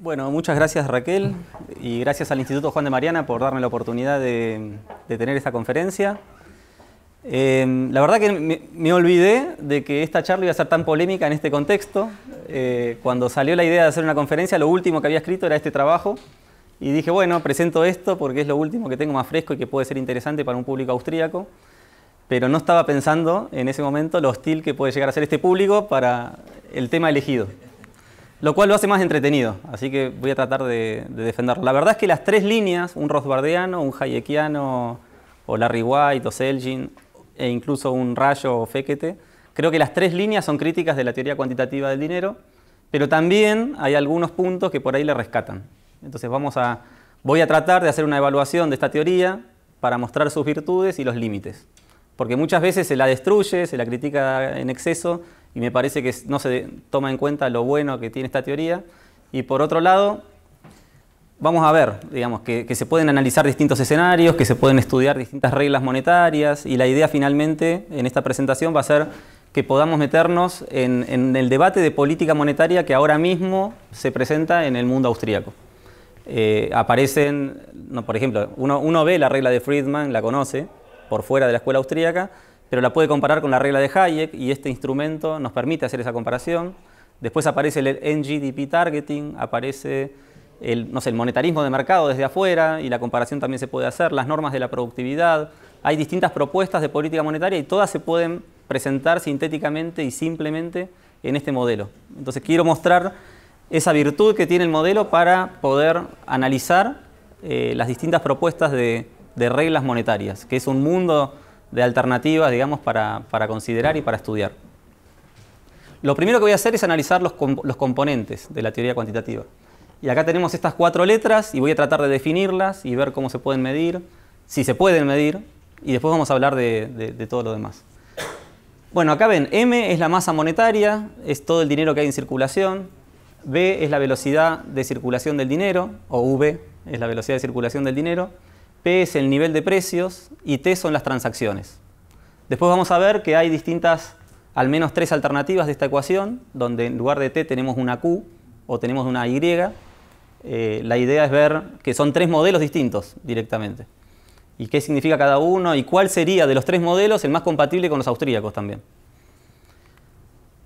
Bueno, muchas gracias Raquel y gracias al Instituto Juan de Mariana por darme la oportunidad de, tener esta conferencia. Em, la verdad que me, olvidé de que esta charla iba a ser tan polémica en este contexto. Eh, cuando salió la idea de hacer una conferencia, lo último que había escrito era este trabajo, y dije, bueno, presento esto porque es lo último que tengo más fresco y que puede ser interesante para un público austríaco, pero no estaba pensando en ese momento lo hostil que puede llegar a ser este público para el tema elegido, lo cual lo hace más entretenido, así que voy a tratar de, defenderlo. La verdad es que las tres líneas, un Rothbardiano, un Hayekiano, o Larry White, o Selgin, e incluso un Rayo o Fekete, creo que las tres líneas son críticas de la teoría cuantitativa del dinero, pero también hay algunos puntos que por ahí le rescatan. Entonces vamos a, voy a tratar de hacer una evaluación de esta teoría para mostrar sus virtudes y los límites. Porque muchas veces se la destruye, se la critica en exceso y me parece que no se toma en cuenta lo bueno que tiene esta teoría. Y por otro lado, vamos a ver, digamos, que, se pueden analizar distintos escenarios, que se pueden estudiar distintas reglas monetarias y la idea finalmente en esta presentación va a ser que podamos meternos en, en el debate de política monetaria que ahora mismo se presenta en el mundo austríaco. Eh, aparecen, por ejemplo, uno, uno, ve la regla de Friedman, la conoce, por fuera de la escuela austríaca, pero la puede comparar con la regla de Hayek y este instrumento nos permite hacer esa comparación. Después aparece el NGDP targeting, aparece el, no sé, el monetarismo de mercado desde afuera y la comparación también se puede hacer, las normas de la productividad. Hay distintas propuestas de política monetaria y todas se pueden presentar sintéticamente y simplemente en este modelo. Entonces quiero mostrar esa virtud que tiene el modelo para poder analizar eh, las distintas propuestas de, reglas monetarias, que es un mundo de alternativas, digamos, para, considerar y para estudiar. Lo primero que voy a hacer es analizar los, componentes de la teoría cuantitativa. Y acá tenemos estas cuatro letras y voy a tratar de definirlas y ver cómo se pueden medir, si se pueden medir, y después vamos a hablar de, de, todo lo demás. Bueno, acá ven, M es la masa monetaria, es todo el dinero que hay en circulación, B es la velocidad de circulación del dinero, o V es la velocidad de circulación del dinero, P es el nivel de precios y T son las transacciones. Después vamos a ver que hay distintas, al menos tres alternativas de esta ecuación, donde en lugar de T tenemos una Q o tenemos una Y. Eh, la idea es ver que son tres modelos distintos directamente. Y qué significa cada uno y cuál sería de los tres modelos el más compatible con los austríacos también.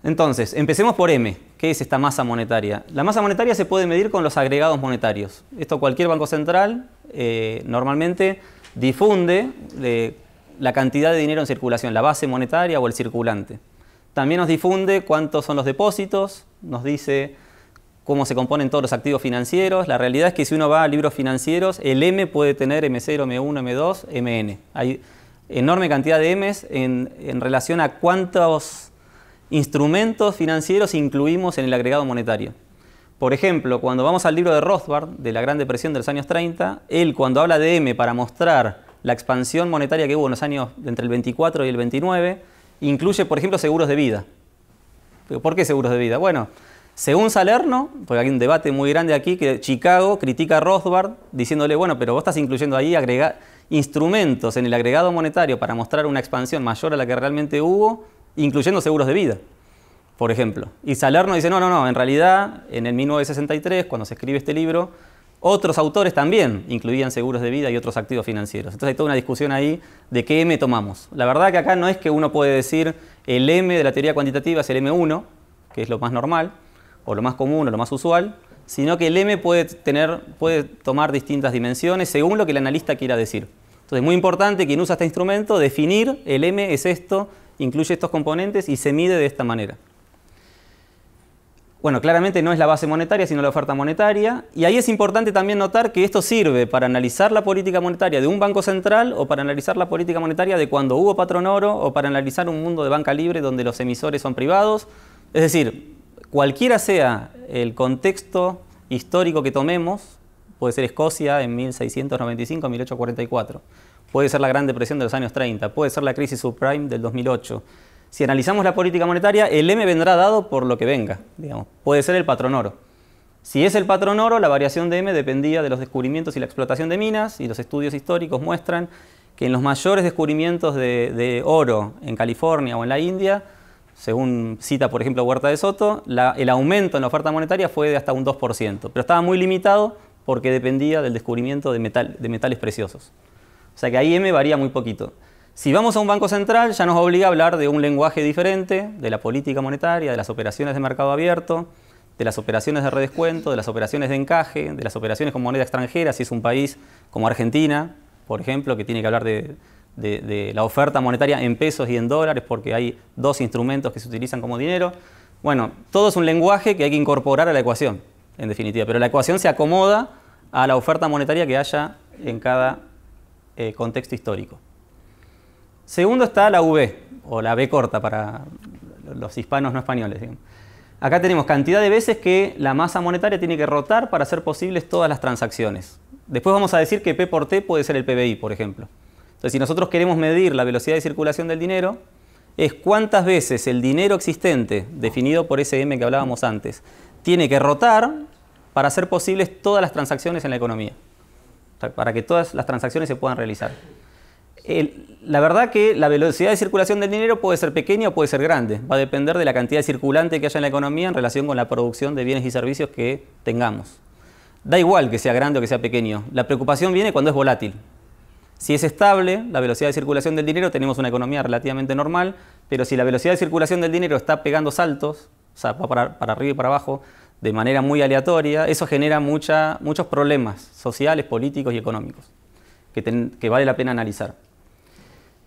Entonces, empecemos por M. ¿Qué es esta masa monetaria? La masa monetaria se puede medir con los agregados monetarios. Esto cualquier banco central eh, normalmente difunde eh, la cantidad de dinero en circulación, la base monetaria o el circulante. También nos difunde cuántos son los depósitos, nos dice cómo se componen todos los activos financieros. La realidad es que si uno va a libros financieros, el M puede tener M0, M1, M2, MN. Hay enorme cantidad de M's en relación a cuántos instrumentos financieros incluimos en el agregado monetario. Por ejemplo, cuando vamos al libro de Rothbard, de la Gran Depresión de los años 30, él cuando habla de M para mostrar la expansión monetaria que hubo en los años entre el 24 y el 29, incluye, por ejemplo, seguros de vida. ¿Por qué seguros de vida? Bueno, según Salerno, porque hay un debate muy grande aquí, que Chicago critica a Rothbard diciéndole, bueno, pero vos estás incluyendo ahí instrumentos en el agregado monetario para mostrar una expansión mayor a la que realmente hubo incluyendo seguros de vida, por ejemplo. Y Salerno dice, no, no, no, en realidad en el 1963, cuando se escribe este libro, otros autores también incluían seguros de vida y otros activos financieros. Entonces hay toda una discusión ahí de qué M tomamos. La verdad que acá no es que uno puede decir el M de la teoría cuantitativa es el M1, que es lo más normal, o lo más común, o lo más usual, sino que el M puede, tener, puede tomar distintas dimensiones según lo que el analista quiera decir. Entonces es muy importante quien usa este instrumento definir el M es esto, incluye estos componentes y se mide de esta manera. Bueno, claramente no es la base monetaria, sino la oferta monetaria. Y ahí es importante también notar que esto sirve para analizar la política monetaria de un banco central o para analizar la política monetaria de cuando hubo patrón oro o para analizar un mundo de banca libre donde los emisores son privados. Es decir, cualquiera sea el contexto histórico que tomemos, puede ser Escocia en 1695, 1844 puede ser la Gran Depresión de los años 30, puede ser la crisis subprime del 2008. Si analizamos la política monetaria, el M vendrá dado por lo que venga, Puede ser el patrón oro. Si es el patrón oro, la variación de M dependía de los descubrimientos y la explotación de minas, y los estudios históricos muestran que en los mayores descubrimientos de, oro en California o en la India, según cita por ejemplo Huerta de Soto, el aumento en la oferta monetaria fue de hasta un 2%, pero estaba muy limitado porque dependía del descubrimiento de metales preciosos. O sea que ahí M varía muy poquito. Si vamos a un banco central ya nos obliga a hablar de un lenguaje diferente, de la política monetaria, de las operaciones de mercado abierto, de las operaciones de redescuento, de las operaciones de encaje, de las operaciones con moneda extranjera, si es un país como Argentina, por ejemplo, que tiene que hablar de, la oferta monetaria en pesos y en dólares porque hay dos instrumentos que se utilizan como dinero. Bueno, todo es un lenguaje que hay que incorporar a la ecuación, en definitiva, pero la ecuación se acomoda a la oferta monetaria que haya en cada eh, contexto histórico. Segundo está la V, o la B corta para los hispanos no españoles. Acá tenemos cantidad de veces que la masa monetaria tiene que rotar para hacer posibles todas las transacciones. Después vamos a decir que P por T puede ser el PBI, por ejemplo. Entonces, si nosotros queremos medir la velocidad de circulación del dinero, es cuántas veces el dinero existente, definido por ese M que hablábamos antes, tiene que rotar para hacer posibles todas las transacciones en la economía para que todas las transacciones se puedan realizar. la verdad que la velocidad de circulación del dinero puede ser pequeña o puede ser grande. Va a depender de la cantidad circulante que haya en la economía en relación con la producción de bienes y servicios que tengamos. Da igual que sea grande o que sea pequeño. La preocupación viene cuando es volátil. Si es estable, la velocidad de circulación del dinero, tenemos una economía relativamente normal, pero si la velocidad de circulación del dinero está pegando saltos, o sea, para arriba y para abajo, de manera muy aleatoria, eso genera muchos problemas sociales, políticos y económicos que, vale la pena analizar.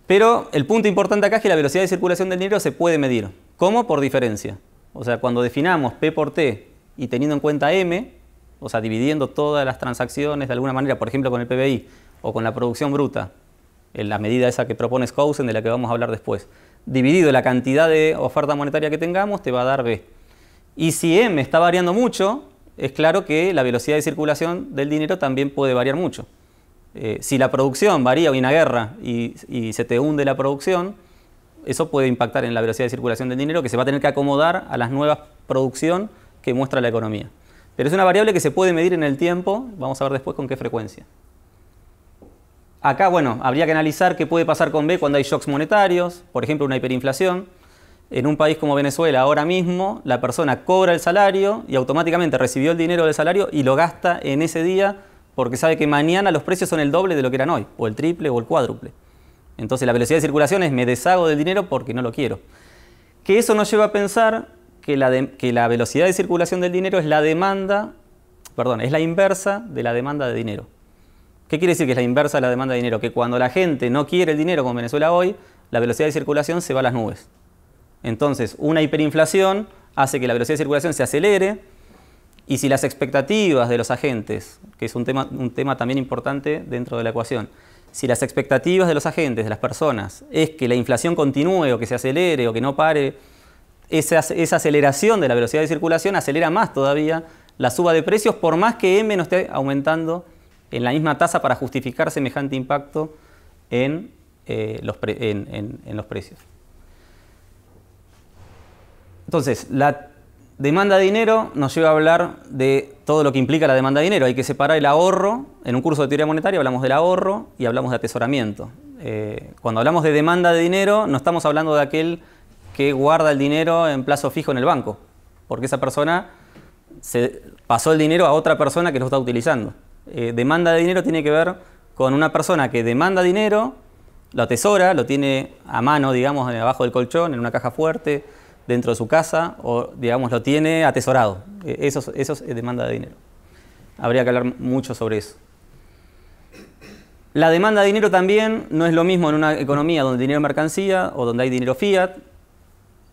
Pero el punto importante acá es que la velocidad de circulación del dinero se puede medir. ¿Cómo? Por diferencia. O sea, cuando definamos P por T y teniendo en cuenta M, o sea, dividiendo todas las transacciones de alguna manera, por ejemplo con el PBI o con la producción bruta, en la medida esa que propone Skousen de la que vamos a hablar después, dividido la cantidad de oferta monetaria que tengamos, te va a dar B. Y si M está variando mucho, es claro que la velocidad de circulación del dinero también puede variar mucho. Eh, si la producción varía o hay una guerra y, se te hunde la producción, eso puede impactar en la velocidad de circulación del dinero que se va a tener que acomodar a las nuevas producción que muestra la economía. Pero es una variable que se puede medir en el tiempo, vamos a ver después con qué frecuencia. Acá, bueno, habría que analizar qué puede pasar con B cuando hay shocks monetarios, por ejemplo, una hiperinflación. En un país como Venezuela, ahora mismo, la persona cobra el salario y automáticamente recibió el dinero del salario y lo gasta en ese día porque sabe que mañana los precios son el doble de lo que eran hoy, o el triple o el cuádruple. Entonces la velocidad de circulación es me deshago del dinero porque no lo quiero. Que eso nos lleva a pensar que la, velocidad de circulación del dinero es la demanda, perdón, es la inversa de la demanda de dinero. ¿Qué quiere decir que es la inversa de la demanda de dinero? Que cuando la gente no quiere el dinero como Venezuela hoy, la velocidad de circulación se va a las nubes. Entonces, una hiperinflación hace que la velocidad de circulación se acelere y si las expectativas de los agentes, que es un tema, también importante dentro de la ecuación, si las expectativas de los agentes, de las personas, es que la inflación continúe o que se acelere o que no pare, esa, aceleración de la velocidad de circulación acelera más todavía la suba de precios, por más que M no esté aumentando en la misma tasa para justificar semejante impacto en eh, los precios. Entonces, la demanda de dinero nos lleva a hablar de todo lo que implica la demanda de dinero. Hay que separar el ahorro. En un curso de teoría monetaria hablamos del ahorro y hablamos de atesoramiento. Eh, cuando hablamos de demanda de dinero, no estamos hablando de aquel que guarda el dinero en plazo fijo en el banco, porque esa persona se pasó el dinero a otra persona que lo está utilizando. Eh, demanda de dinero tiene que ver con una persona que demanda dinero, lo atesora, lo tiene a mano, digamos, abajo del colchón, en una caja fuerte, dentro de su casa o, digamos, lo tiene atesorado. E, eso, es eh, demanda de dinero. Habría que hablar mucho sobre eso. La demanda de dinero también no es lo mismo en una economía donde dinero es mercancía o donde hay dinero fiat.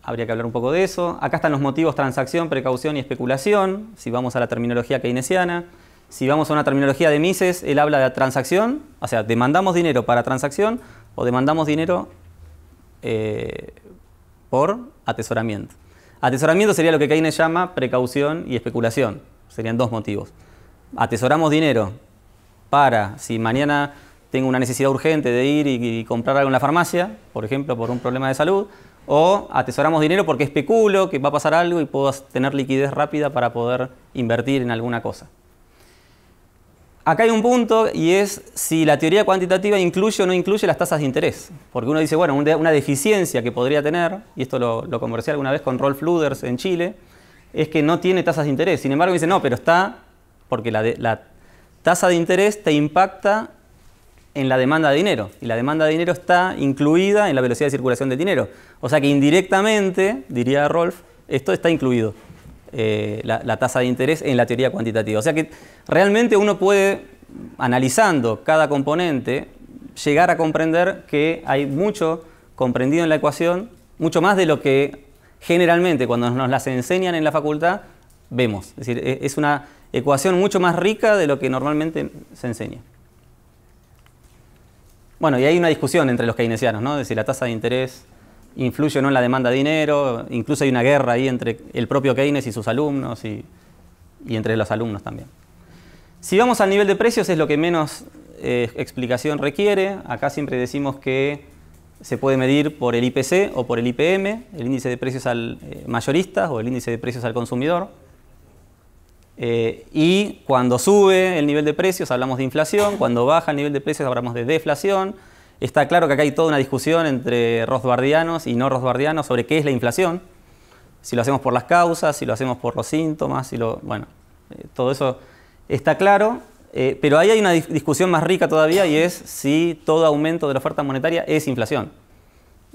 Habría que hablar un poco de eso. Acá están los motivos transacción, precaución y especulación, si vamos a la terminología keynesiana. Si vamos a una terminología de Mises, él habla de transacción, o sea, demandamos dinero para transacción o demandamos dinero eh, por atesoramiento. Atesoramiento sería lo que Keynes llama precaución y especulación. Serían dos motivos. Atesoramos dinero para, si mañana tengo una necesidad urgente de ir y, comprar algo en la farmacia, por ejemplo, por un problema de salud, o atesoramos dinero porque especulo que va a pasar algo y puedo tener liquidez rápida para poder invertir en alguna cosa. Acá hay un punto y es si la teoría cuantitativa incluye o no incluye las tasas de interés. Porque uno dice, bueno, una deficiencia que podría tener, y esto lo, lo conversé alguna vez con Rolf Luders en Chile, es que no tiene tasas de interés. Sin embargo, dice, no, pero está, porque la, la tasa de interés te impacta en la demanda de dinero. Y la demanda de dinero está incluida en la velocidad de circulación de dinero. O sea que indirectamente, diría Rolf, esto está incluido. Eh, la, la tasa de interés en la teoría cuantitativa. O sea que realmente uno puede, analizando cada componente, llegar a comprender que hay mucho comprendido en la ecuación, mucho más de lo que generalmente cuando nos las enseñan en la facultad vemos. Es decir, e, es una ecuación mucho más rica de lo que normalmente se enseña. Bueno, y hay una discusión entre los keynesianos, ¿no? Es decir, la tasa de interés influye ¿no? en la demanda de dinero, incluso hay una guerra ahí entre el propio Keynes y sus alumnos y, entre los alumnos también. Si vamos al nivel de precios es lo que menos eh, explicación requiere, acá siempre decimos que se puede medir por el IPC o por el IPM, el índice de precios al eh, mayorista o el índice de precios al consumidor. Eh, y cuando sube el nivel de precios hablamos de inflación, cuando baja el nivel de precios hablamos de deflación, Está claro que acá hay toda una discusión entre rosbardianos y no rosbardianos sobre qué es la inflación, si lo hacemos por las causas, si lo hacemos por los síntomas, si lo, bueno, eh, todo eso está claro, eh, pero ahí hay una discusión más rica todavía y es si todo aumento de la oferta monetaria es inflación,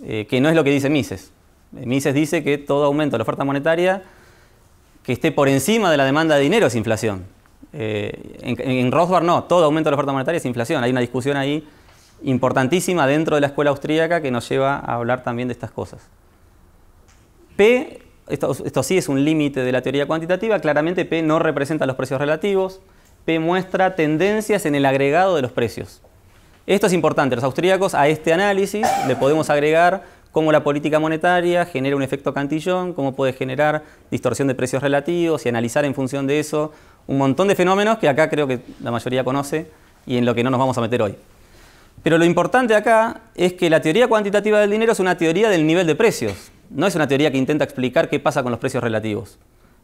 eh, que no es lo que dice Mises. Mises dice que todo aumento de la oferta monetaria que esté por encima de la demanda de dinero es inflación. en, en Rothbard no, todo aumento de la oferta monetaria es inflación. Hay una discusión ahí importantísima dentro de la escuela austríaca que nos lleva a hablar también de estas cosas. P, esto, sí es un límite de la teoría cuantitativa, claramente P no representa los precios relativos, P muestra tendencias en el agregado de los precios. Esto es importante, los austríacos a este análisis le podemos agregar cómo la política monetaria genera un efecto cantillón, cómo puede generar distorsión de precios relativos y analizar en función de eso un montón de fenómenos que acá creo que la mayoría conoce y en lo que no nos vamos a meter hoy. Pero lo importante acá es que la teoría cuantitativa del dinero es una teoría del nivel de precios, no es una teoría que intenta explicar qué pasa con los precios relativos.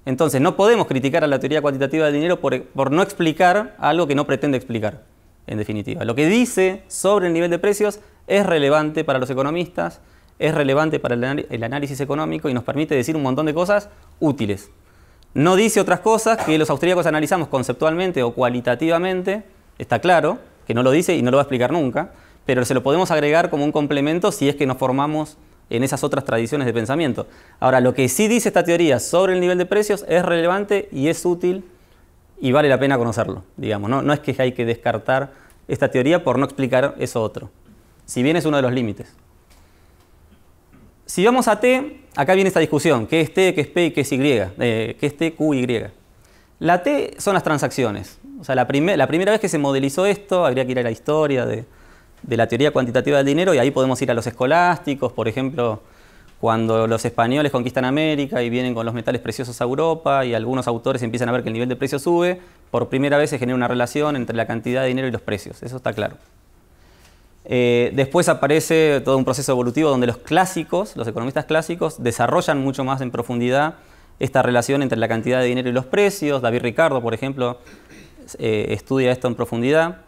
Entonces, no podemos criticar a la teoría cuantitativa del dinero por, no explicar algo que no pretende explicar, en definitiva. Lo que dice sobre el nivel de precios es relevante para los economistas, es relevante para el análisis económico y nos permite decir un montón de cosas útiles. No dice otras cosas que los austríacos analizamos conceptualmente o cualitativamente, está claro, que no lo dice y no lo va a explicar nunca, pero se lo podemos agregar como un complemento si es que nos formamos en esas otras tradiciones de pensamiento. Ahora, lo que sí dice esta teoría sobre el nivel de precios es relevante y es útil y vale la pena conocerlo, digamos. No, es que hay que descartar esta teoría por no explicar eso otro, si bien es uno de los límites. Si vamos a T, acá viene esta discusión, qué es T, qué es P y qué es Y, eh, qué es T, Q, Y. La T son las transacciones. O sea, la, primera vez que se modelizó esto, habría que ir a la historia de, la teoría cuantitativa del dinero y ahí podemos ir a los escolásticos, por ejemplo, cuando los españoles conquistan América y vienen con los metales preciosos a Europa y algunos autores empiezan a ver que el nivel de precio sube, por primera vez se genera una relación entre la cantidad de dinero y los precios, eso está claro. Eh, después aparece todo un proceso evolutivo donde los clásicos, los economistas clásicos, desarrollan mucho más en profundidad esta relación entre la cantidad de dinero y los precios. David Ricardo, por ejemplo, eh, estudia esto en profundidad.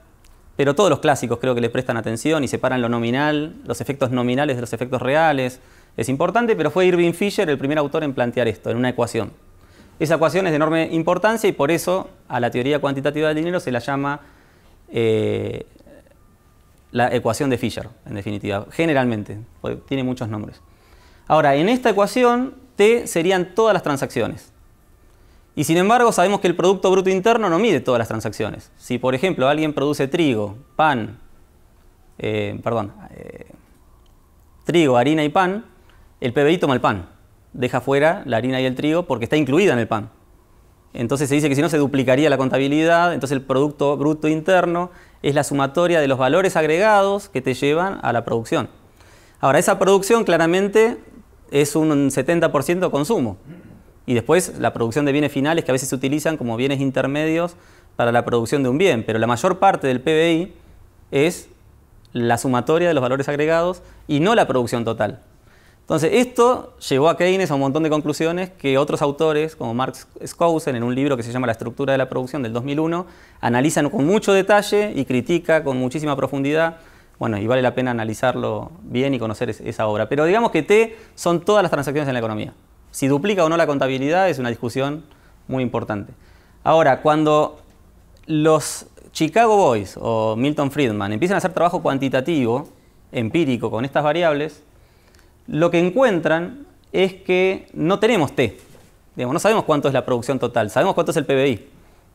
Pero todos los clásicos creo que le prestan atención y separan lo nominal, los efectos nominales de los efectos reales. Es importante, pero fue Irving Fisher el primer autor en plantear esto, en una ecuación. Esa ecuación es de enorme importancia y por eso a la teoría cuantitativa del dinero se la llama eh, la ecuación de Fisher, en definitiva, generalmente, tiene muchos nombres. Ahora, en esta ecuación T serían todas las transacciones. Y sin embargo, sabemos que el Producto Bruto Interno no mide todas las transacciones. Si, por ejemplo, alguien produce trigo, pan, eh, perdón, eh, trigo, harina y pan, el PBI toma el pan, deja fuera la harina y el trigo porque está incluida en el pan. Entonces se dice que si no se duplicaría la contabilidad, entonces el Producto Bruto Interno es la sumatoria de los valores agregados que te llevan a la producción. Ahora, esa producción claramente es un 70% consumo. Y después la producción de bienes finales que a veces se utilizan como bienes intermedios para la producción de un bien, pero la mayor parte del PBI es la sumatoria de los valores agregados y no la producción total. Entonces, esto llevó a Keynes a un montón de conclusiones que otros autores, como Marx Skousen, en un libro que se llama La estructura de la producción del 2001, analizan con mucho detalle y critica con muchísima profundidad bueno, y vale la pena analizarlo bien y conocer esa obra. Pero digamos que T son todas las transacciones en la economía. Si duplica o no la contabilidad es una discusión muy importante. Ahora, cuando los Chicago Boys o Milton Friedman empiezan a hacer trabajo cuantitativo, empírico, con estas variables, lo que encuentran es que no tenemos T. no sabemos cuánto es la producción total, sabemos cuánto es el PBI.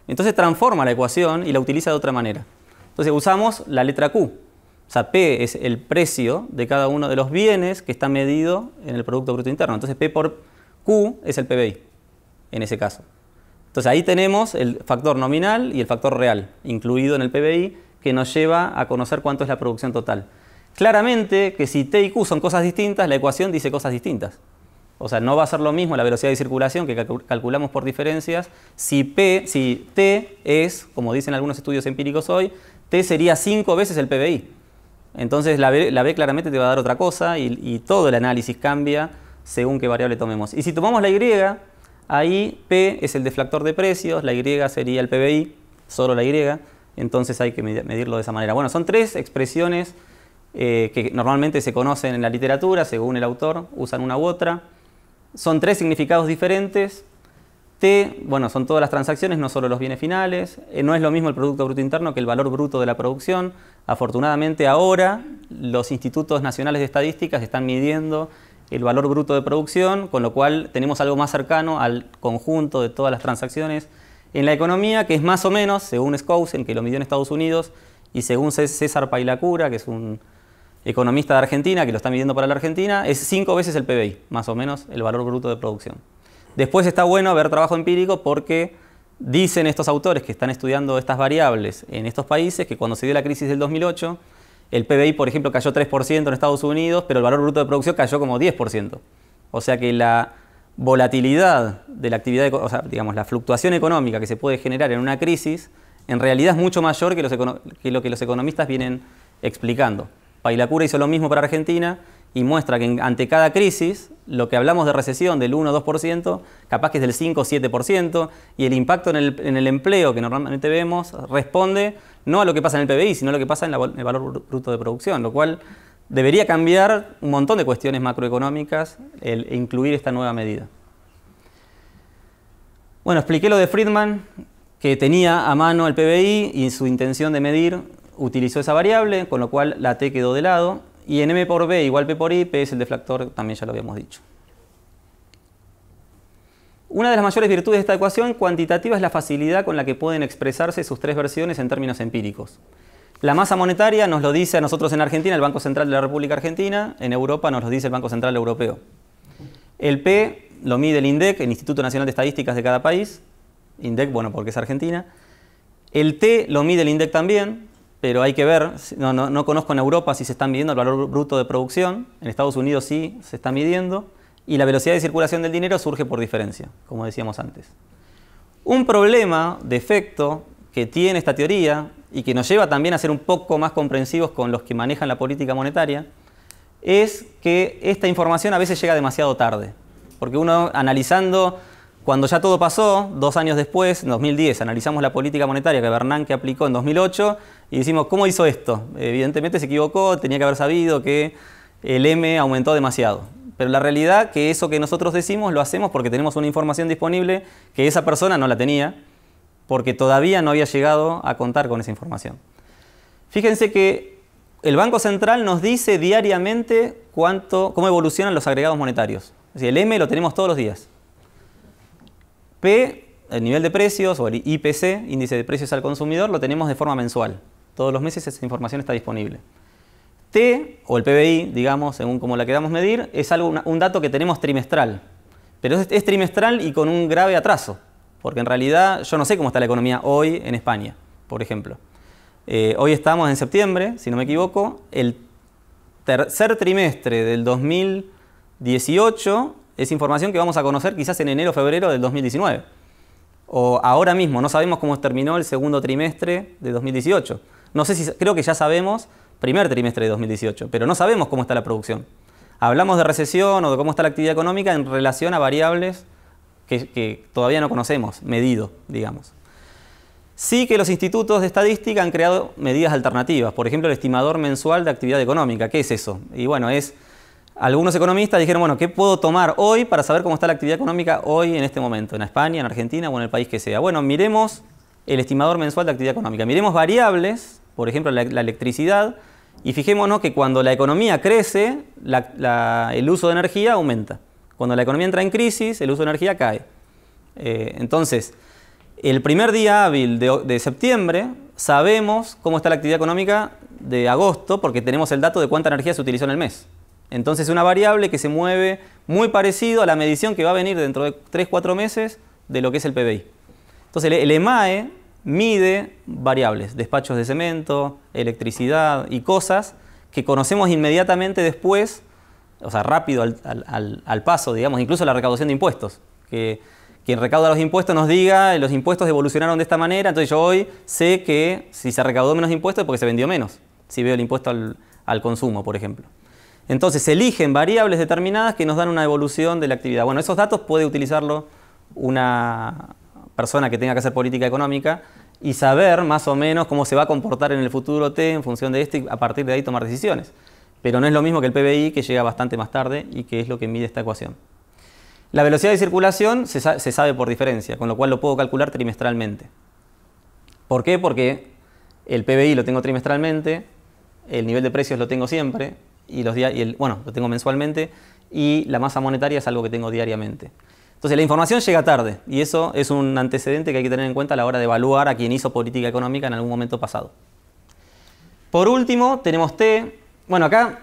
Entonces transforma la ecuación y la utiliza de otra manera. Entonces usamos la letra Q, o sea, P es el precio de cada uno de los bienes que está medido en el Producto Bruto Interno. Entonces P por Q es el PBI, en ese caso. Entonces ahí tenemos el factor nominal y el factor real, incluido en el PBI, que nos lleva a conocer cuánto es la producción total. Claramente que si T y Q son cosas distintas, la ecuación dice cosas distintas. O sea, no va a ser lo mismo la velocidad de circulación que calculamos por diferencias si, P, si T es, como dicen algunos estudios empíricos hoy, T sería cinco veces el PBI. Entonces la B, claramente te va a dar otra cosa y, todo el análisis cambia según qué variable tomemos. Y si tomamos la Y, ahí P es el deflactor de precios, la Y sería el PBI, solo la Y, entonces hay que medirlo de esa manera. Bueno, son tres expresiones eh, que normalmente se conocen en la literatura, según el autor, usan una u otra. Son tres significados diferentes. T, bueno, son todas las transacciones, no solo los bienes finales. Eh, no es lo mismo el Producto Bruto Interno que el valor bruto de la producción. Afortunadamente ahora los institutos nacionales de estadísticas están midiendo el valor bruto de producción, con lo cual tenemos algo más cercano al conjunto de todas las transacciones en la economía, que es más o menos, según Skousen, que lo midió en Estados Unidos, y según César Pailacura, que es un economista de Argentina, que lo está midiendo para la Argentina, es cinco veces el PBI, más o menos, el valor bruto de producción. Después está bueno ver trabajo empírico porque Dicen estos autores que están estudiando estas variables en estos países que cuando se dio la crisis del 2008, el PBI, por ejemplo, cayó 3% en Estados Unidos, pero el valor bruto de producción cayó como 10%. O sea que la volatilidad de la actividad, o digamos, la fluctuación económica que se puede generar en una crisis, en realidad es mucho mayor que, lo que los economistas vienen explicando. Pailacura hizo lo mismo para Argentina y muestra que ante cada crisis, lo que hablamos de recesión del 1 o 2%, capaz que es del 5 o 7%, y el impacto en el, empleo que normalmente vemos responde no a lo que pasa en el PBI, sino a lo que pasa en, el valor bruto de producción, lo cual debería cambiar un montón de cuestiones macroeconómicas e incluir esta nueva medida. Bueno, expliqué lo de Friedman, que tenía a mano el PBI y su intención de medir utilizó esa variable, con lo cual la T quedó de lado y en M por B igual P por I, P es el deflactor, también ya lo habíamos dicho. Una de las mayores virtudes de esta ecuación cuantitativa es la facilidad con la que pueden expresarse sus tres versiones en términos empíricos. La masa monetaria nos lo dice a nosotros en Argentina el Banco Central de la República Argentina, en Europa nos lo dice el Banco Central Europeo. El P lo mide el INDEC, el Instituto Nacional de Estadísticas de cada país. INDEC, bueno, porque es Argentina. El T lo mide el INDEC también, pero hay que ver, no, no, conozco en Europa si se está midiendo el valor bruto de producción, en Estados Unidos sí se está midiendo, y la velocidad de circulación del dinero surge por diferencia, como decíamos antes. Un problema de efecto que tiene esta teoría y que nos lleva también a ser un poco más comprensivos con los que manejan la política monetaria, es que esta información a veces llega demasiado tarde, porque uno analizando cuando ya todo pasó, dos años después, en 2010, analizamos la política monetaria que Bernanke aplicó en 2008 y decimos, ¿cómo hizo esto? Evidentemente se equivocó, tenía que haber sabido que el M aumentó demasiado. Pero la realidad es que eso que nosotros decimos lo hacemos porque tenemos una información disponible que esa persona no la tenía, porque todavía no había llegado a contar con esa información. Fíjense que el Banco Central nos dice diariamente cuánto, cómo evolucionan los agregados monetarios. el M lo tenemos todos los días. P, el nivel de precios, o el IPC, índice de precios al consumidor, lo tenemos de forma mensual. Todos los meses esa información está disponible. T, o el PBI, digamos, según como la queramos medir, es algo, un dato que tenemos trimestral. Pero es, trimestral y con un grave atraso, porque en realidad yo no sé cómo está la economía hoy en España, por ejemplo. Eh, hoy estamos en septiembre, si no me equivoco, el tercer trimestre del 2018 es información que vamos a conocer quizás en enero o febrero del 2019. O ahora mismo, no sabemos cómo terminó el segundo trimestre de 2018. No sé si, creo que ya sabemos primer trimestre de 2018, pero no sabemos cómo está la producción. Hablamos de recesión o de cómo está la actividad económica en relación a variables que, todavía no conocemos, medido, digamos. Sí que los institutos de estadística han creado medidas alternativas, por ejemplo el estimador mensual de actividad económica. ¿Qué es eso? Y bueno, es algunos economistas dijeron, bueno, ¿qué puedo tomar hoy para saber cómo está la actividad económica hoy en este momento, en España, en Argentina o en el país que sea? Bueno, miremos el estimador mensual de actividad económica, miremos variables, por ejemplo, la, electricidad, y fijémonos que cuando la economía crece, el uso de energía aumenta. Cuando la economía entra en crisis, el uso de energía cae. Eh, entonces, el primer día hábil de, de septiembre, sabemos cómo está la actividad económica de agosto porque tenemos el dato de cuánta energía se utilizó en el mes. Entonces una variable que se mueve muy parecido a la medición que va a venir dentro de 3-4 meses de lo que es el PBI. Entonces el EMAE e mide variables, despachos de cemento, electricidad y cosas que conocemos inmediatamente después, o sea, rápido al, paso, digamos, incluso la recaudación de impuestos, que quien recauda los impuestos nos diga, los impuestos evolucionaron de esta manera, entonces yo hoy sé que si se recaudó menos impuestos es porque se vendió menos, si veo el impuesto al consumo, por ejemplo. Entonces eligen variables determinadas que nos dan una evolución de la actividad. Bueno, esos datos puede utilizarlo una persona que tenga que hacer política económica y saber más o menos cómo se va a comportar en el futuro T en función de esto y a partir de ahí tomar decisiones. Pero no es lo mismo que el PBI que llega bastante más tarde y que es lo que mide esta ecuación. La velocidad de circulación se, se sabe por diferencia, con lo cual lo puedo calcular trimestralmente. ¿Por qué? Porque el PBI lo tengo trimestralmente, el nivel de precios lo tengo siempre, y los y el, bueno, lo tengo mensualmente, y la masa monetaria es algo que tengo diariamente. Entonces la información llega tarde y eso es un antecedente que hay que tener en cuenta a la hora de evaluar a quien hizo política económica en algún momento pasado. Por último, tenemos T. Bueno, acá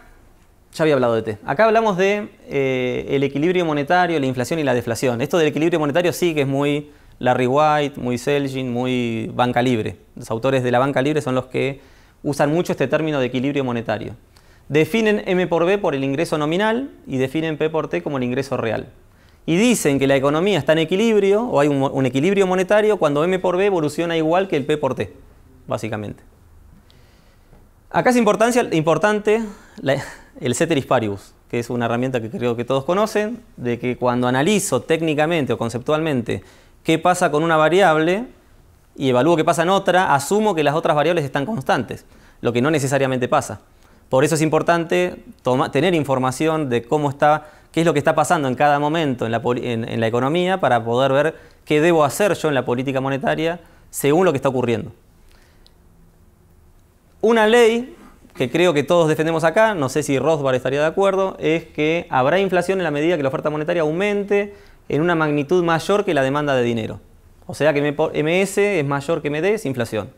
ya había hablado de T. Acá hablamos de eh, el equilibrio monetario, la inflación y la deflación. Esto del equilibrio monetario sí que es muy Larry White, muy Selgin, muy banca libre. Los autores de la banca libre son los que usan mucho este término de equilibrio monetario. Definen M por B por el ingreso nominal y definen P por T como el ingreso real. Y dicen que la economía está en equilibrio o hay un, equilibrio monetario cuando M por B evoluciona igual que el P por T, básicamente. Acá es importante el ceteris paribus, que es una herramienta que creo que todos conocen, de que cuando analizo técnicamente o conceptualmente qué pasa con una variable y evalúo qué pasa en otra, asumo que las otras variables están constantes, lo que no necesariamente pasa. Por eso es importante tener información de cómo está, qué es lo que está pasando en cada momento en la, en la economía para poder ver qué debo hacer yo en la política monetaria según lo que está ocurriendo. Una ley que creo que todos defendemos acá, no sé si Rothbard estaría de acuerdo, es que habrá inflación en la medida que la oferta monetaria aumente en una magnitud mayor que la demanda de dinero. O sea que MS es mayor que MD es inflación.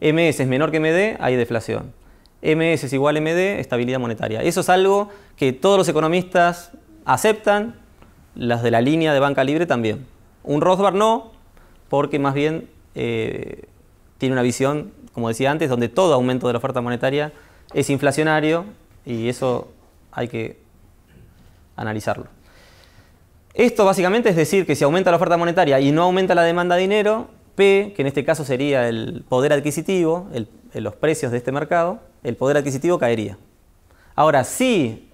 MS es menor que MD, hay deflación. MS es igual a MD, estabilidad monetaria. Eso es algo que todos los economistas aceptan, las de la línea de banca libre también. Un Rothbard no, porque más bien eh, tiene una visión, como decía antes, donde todo aumento de la oferta monetaria es inflacionario y eso hay que analizarlo. Esto básicamente es decir que si aumenta la oferta monetaria y no aumenta la demanda de dinero, P, que en este caso sería el poder adquisitivo, los precios de este mercado, el poder adquisitivo caería. Ahora, si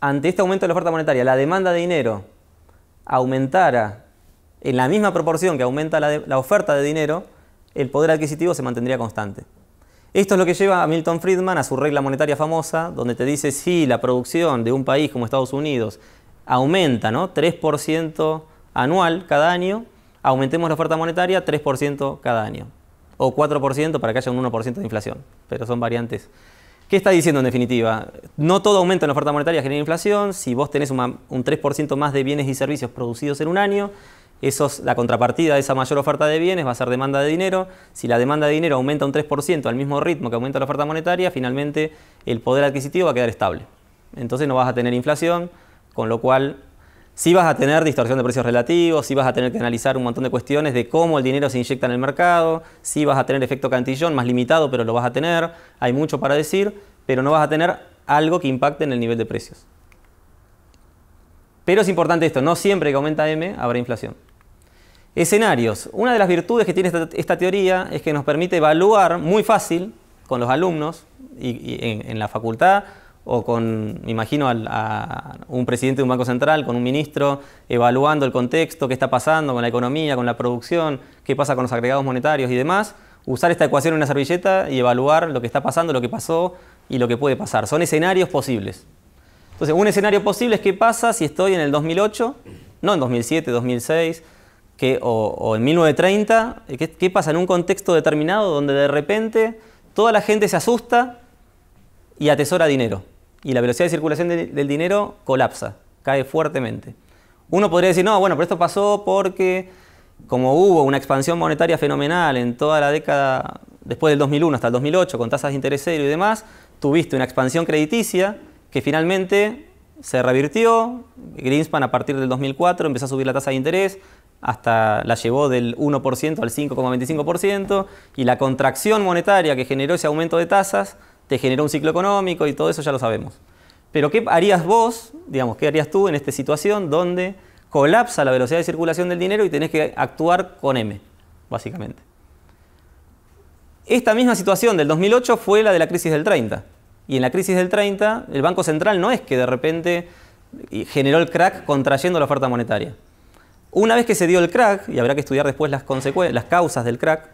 ante este aumento de la oferta monetaria la demanda de dinero aumentara en la misma proporción que aumenta la, oferta de dinero, el poder adquisitivo se mantendría constante. Esto es lo que lleva a Milton Friedman a su regla monetaria famosa, donde te dice si la producción de un país como Estados Unidos aumenta ¿no? 3% anual cada año, aumentemos la oferta monetaria 3% cada año o 4% para que haya un 1% de inflación, pero son variantes. ¿Qué está diciendo en definitiva? No todo aumento en la oferta monetaria genera inflación, si vos tenés un 3% más de bienes y servicios producidos en un año, la contrapartida de esa mayor oferta de bienes va a ser demanda de dinero. Si la demanda de dinero aumenta un 3% al mismo ritmo que aumenta la oferta monetaria, finalmente el poder adquisitivo va a quedar estable. Entonces no vas a tener inflación, con lo cual si vas a tener distorsión de precios relativos, si vas a tener que analizar un montón de cuestiones de cómo el dinero se inyecta en el mercado, si vas a tener efecto cantillón, más limitado, pero lo vas a tener, hay mucho para decir, pero no vas a tener algo que impacte en el nivel de precios. Pero es importante esto, no siempre que aumenta M habrá inflación. Escenarios. Una de las virtudes que tiene esta, teoría es que nos permite evaluar muy fácil con los alumnos y, en la facultad o con, me imagino, a, un presidente de un banco central, con un ministro, evaluando el contexto, qué está pasando con la economía, con la producción, qué pasa con los agregados monetarios y demás, usar esta ecuación en una servilleta y evaluar lo que está pasando, lo que pasó y lo que puede pasar. Son escenarios posibles. Entonces, un escenario posible es qué pasa si estoy en el 2008, no en 2007, 2006, o, en 1930, ¿qué, pasa en un contexto determinado donde de repente toda la gente se asusta y atesora dinero? y la velocidad de circulación del dinero colapsa, cae fuertemente. Uno podría decir, no, bueno, pero esto pasó porque como hubo una expansión monetaria fenomenal en toda la década después del 2001 hasta el 2008 con tasas de interés cero y demás, tuviste una expansión crediticia que finalmente se revirtió. Greenspan a partir del 2004 empezó a subir la tasa de interés, hasta la llevó del 1% al 5,25%, y la contracción monetaria que generó ese aumento de tasas te generó un ciclo económico y todo eso ya lo sabemos. Pero ¿qué harías vos, digamos, qué harías tú en esta situación donde colapsa la velocidad de circulación del dinero y tenés que actuar con M, básicamente? Esta misma situación del 2008 fue la de la crisis del 30. Y en la crisis del 30, el Banco Central no es que de repente eh, generó el crack contrayendo la oferta monetaria. Una vez que se dio el crack, y habrá que estudiar después las, las causas del crack,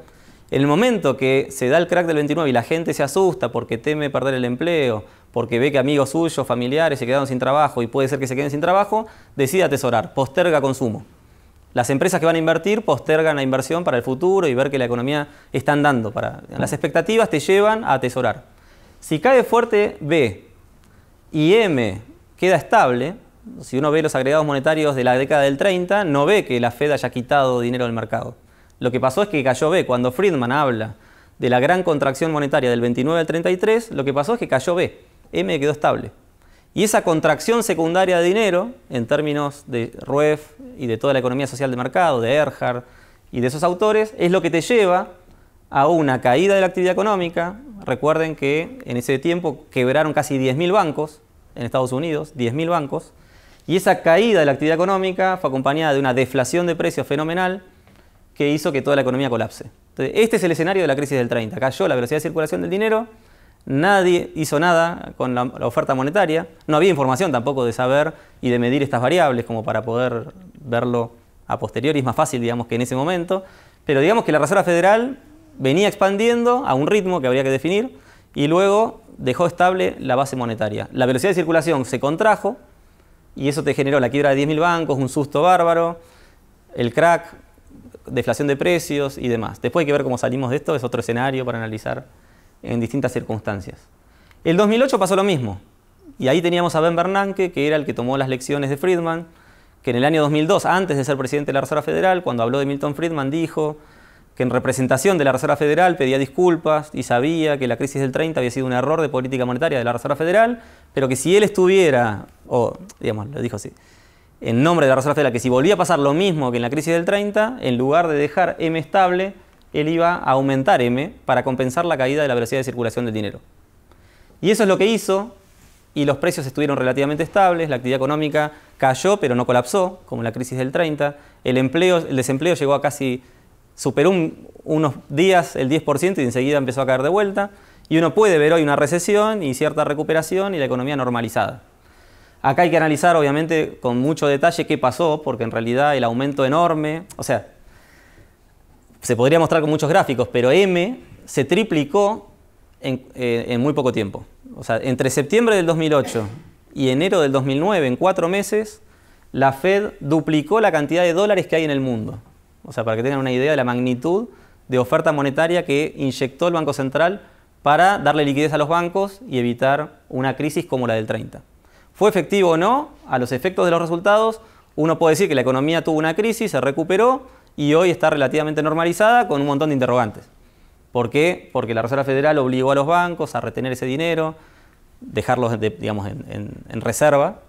en el momento que se da el crack del 29 y la gente se asusta porque teme perder el empleo, porque ve que amigos suyos, familiares se quedaron sin trabajo y puede ser que se queden sin trabajo, decide atesorar, posterga consumo. Las empresas que van a invertir postergan la inversión para el futuro y ver que la economía está andando. Para... Las expectativas te llevan a atesorar. Si cae fuerte B y M queda estable, si uno ve los agregados monetarios de la década del 30, no ve que la Fed haya quitado dinero del mercado. Lo que pasó es que cayó B. Cuando Friedman habla de la gran contracción monetaria del 29 al 33, lo que pasó es que cayó B. M quedó estable. Y esa contracción secundaria de dinero, en términos de Rueff y de toda la economía social de mercado, de Erhard y de esos autores, es lo que te lleva a una caída de la actividad económica. Recuerden que en ese tiempo quebraron casi 10.000 bancos en Estados Unidos, 10.000 bancos. Y esa caída de la actividad económica fue acompañada de una deflación de precios fenomenal que hizo que toda la economía colapse. este es el escenario de la crisis del 30. Cayó la velocidad de circulación del dinero, nadie hizo nada con la, la oferta monetaria, no había información tampoco de saber y de medir estas variables como para poder verlo a posteriori, es más fácil digamos que en ese momento, pero digamos que la Reserva Federal venía expandiendo a un ritmo que habría que definir y luego dejó estable la base monetaria. La velocidad de circulación se contrajo y eso te generó la quiebra de 10.000 bancos, un susto bárbaro, el crack, deflación de precios y demás. Después hay que ver cómo salimos de esto, es otro escenario para analizar en distintas circunstancias. El 2008 pasó lo mismo, y ahí teníamos a Ben Bernanke, que era el que tomó las lecciones de Friedman, que en el año 2002, antes de ser presidente de la Reserva Federal, cuando habló de Milton Friedman, dijo que en representación de la Reserva Federal pedía disculpas y sabía que la crisis del 30 había sido un error de política monetaria de la Reserva Federal, pero que si él estuviera, o digamos, lo dijo así, en nombre de la Reserva Federal que si volvía a pasar lo mismo que en la crisis del 30, en lugar de dejar M estable, él iba a aumentar M para compensar la caída de la velocidad de circulación del dinero. Y eso es lo que hizo y los precios estuvieron relativamente estables, la actividad económica cayó pero no colapsó, como en la crisis del 30, el, empleo, el desempleo llegó a casi, superó unos días el 10% y enseguida empezó a caer de vuelta, y uno puede ver hoy una recesión y cierta recuperación y la economía normalizada. Acá hay que analizar, obviamente, con mucho detalle qué pasó, porque en realidad el aumento enorme, o sea, se podría mostrar con muchos gráficos, pero M se triplicó en, eh, muy poco tiempo. O sea, entre septiembre del 2008 y enero del 2009, en cuatro meses, la Fed duplicó la cantidad de dólares que hay en el mundo. O sea, para que tengan una idea de la magnitud de oferta monetaria que inyectó el Banco Central para darle liquidez a los bancos y evitar una crisis como la del 30. ¿Fue efectivo o no? A los efectos de los resultados, uno puede decir que la economía tuvo una crisis, se recuperó y hoy está relativamente normalizada con un montón de interrogantes. ¿Por qué? Porque la Reserva Federal obligó a los bancos a retener ese dinero, dejarlos digamos, en, reserva.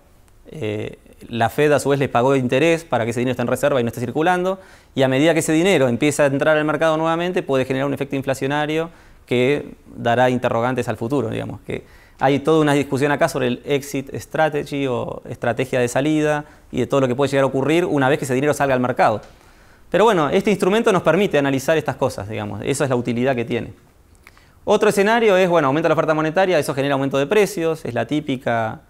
Eh, la Fed a su vez les pagó interés para que ese dinero esté en reserva y no esté circulando. Y a medida que ese dinero empieza a entrar al mercado nuevamente, puede generar un efecto inflacionario que dará interrogantes al futuro, digamos. Que, hay toda una discusión acá sobre el exit strategy o estrategia de salida y de todo lo que puede llegar a ocurrir una vez que ese dinero salga al mercado. Pero bueno, este instrumento nos permite analizar estas cosas, digamos, esa es la utilidad que tiene. Otro escenario es, bueno, aumenta la oferta monetaria, eso genera aumento de precios, es la típica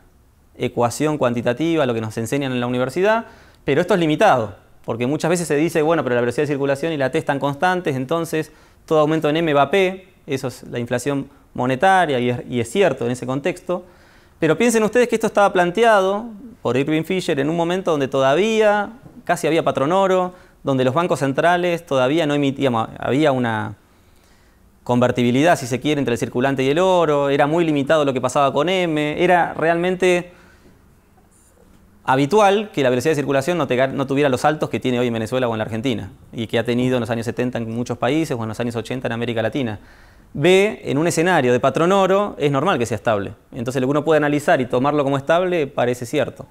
ecuación cuantitativa, lo que nos enseñan en la universidad, pero esto es limitado, porque muchas veces se dice, bueno, pero la velocidad de circulación y la t están constantes, entonces todo aumento en m va a p, eso es la inflación monetaria, y es, cierto en ese contexto, pero piensen ustedes que esto estaba planteado por Irving Fisher en un momento donde todavía casi había patrón oro, donde los bancos centrales todavía no emitían, había una convertibilidad, si se quiere, entre el circulante y el oro, era muy limitado lo que pasaba con M, era realmente habitual que la velocidad de circulación no, tuviera los altos que tiene hoy en Venezuela o en la Argentina, y que ha tenido en los años 70 en muchos países o en los años 80 en América Latina. B, en un escenario de patrón oro, es normal que sea estable. Entonces lo que uno puede analizar y tomarlo como estable parece cierto.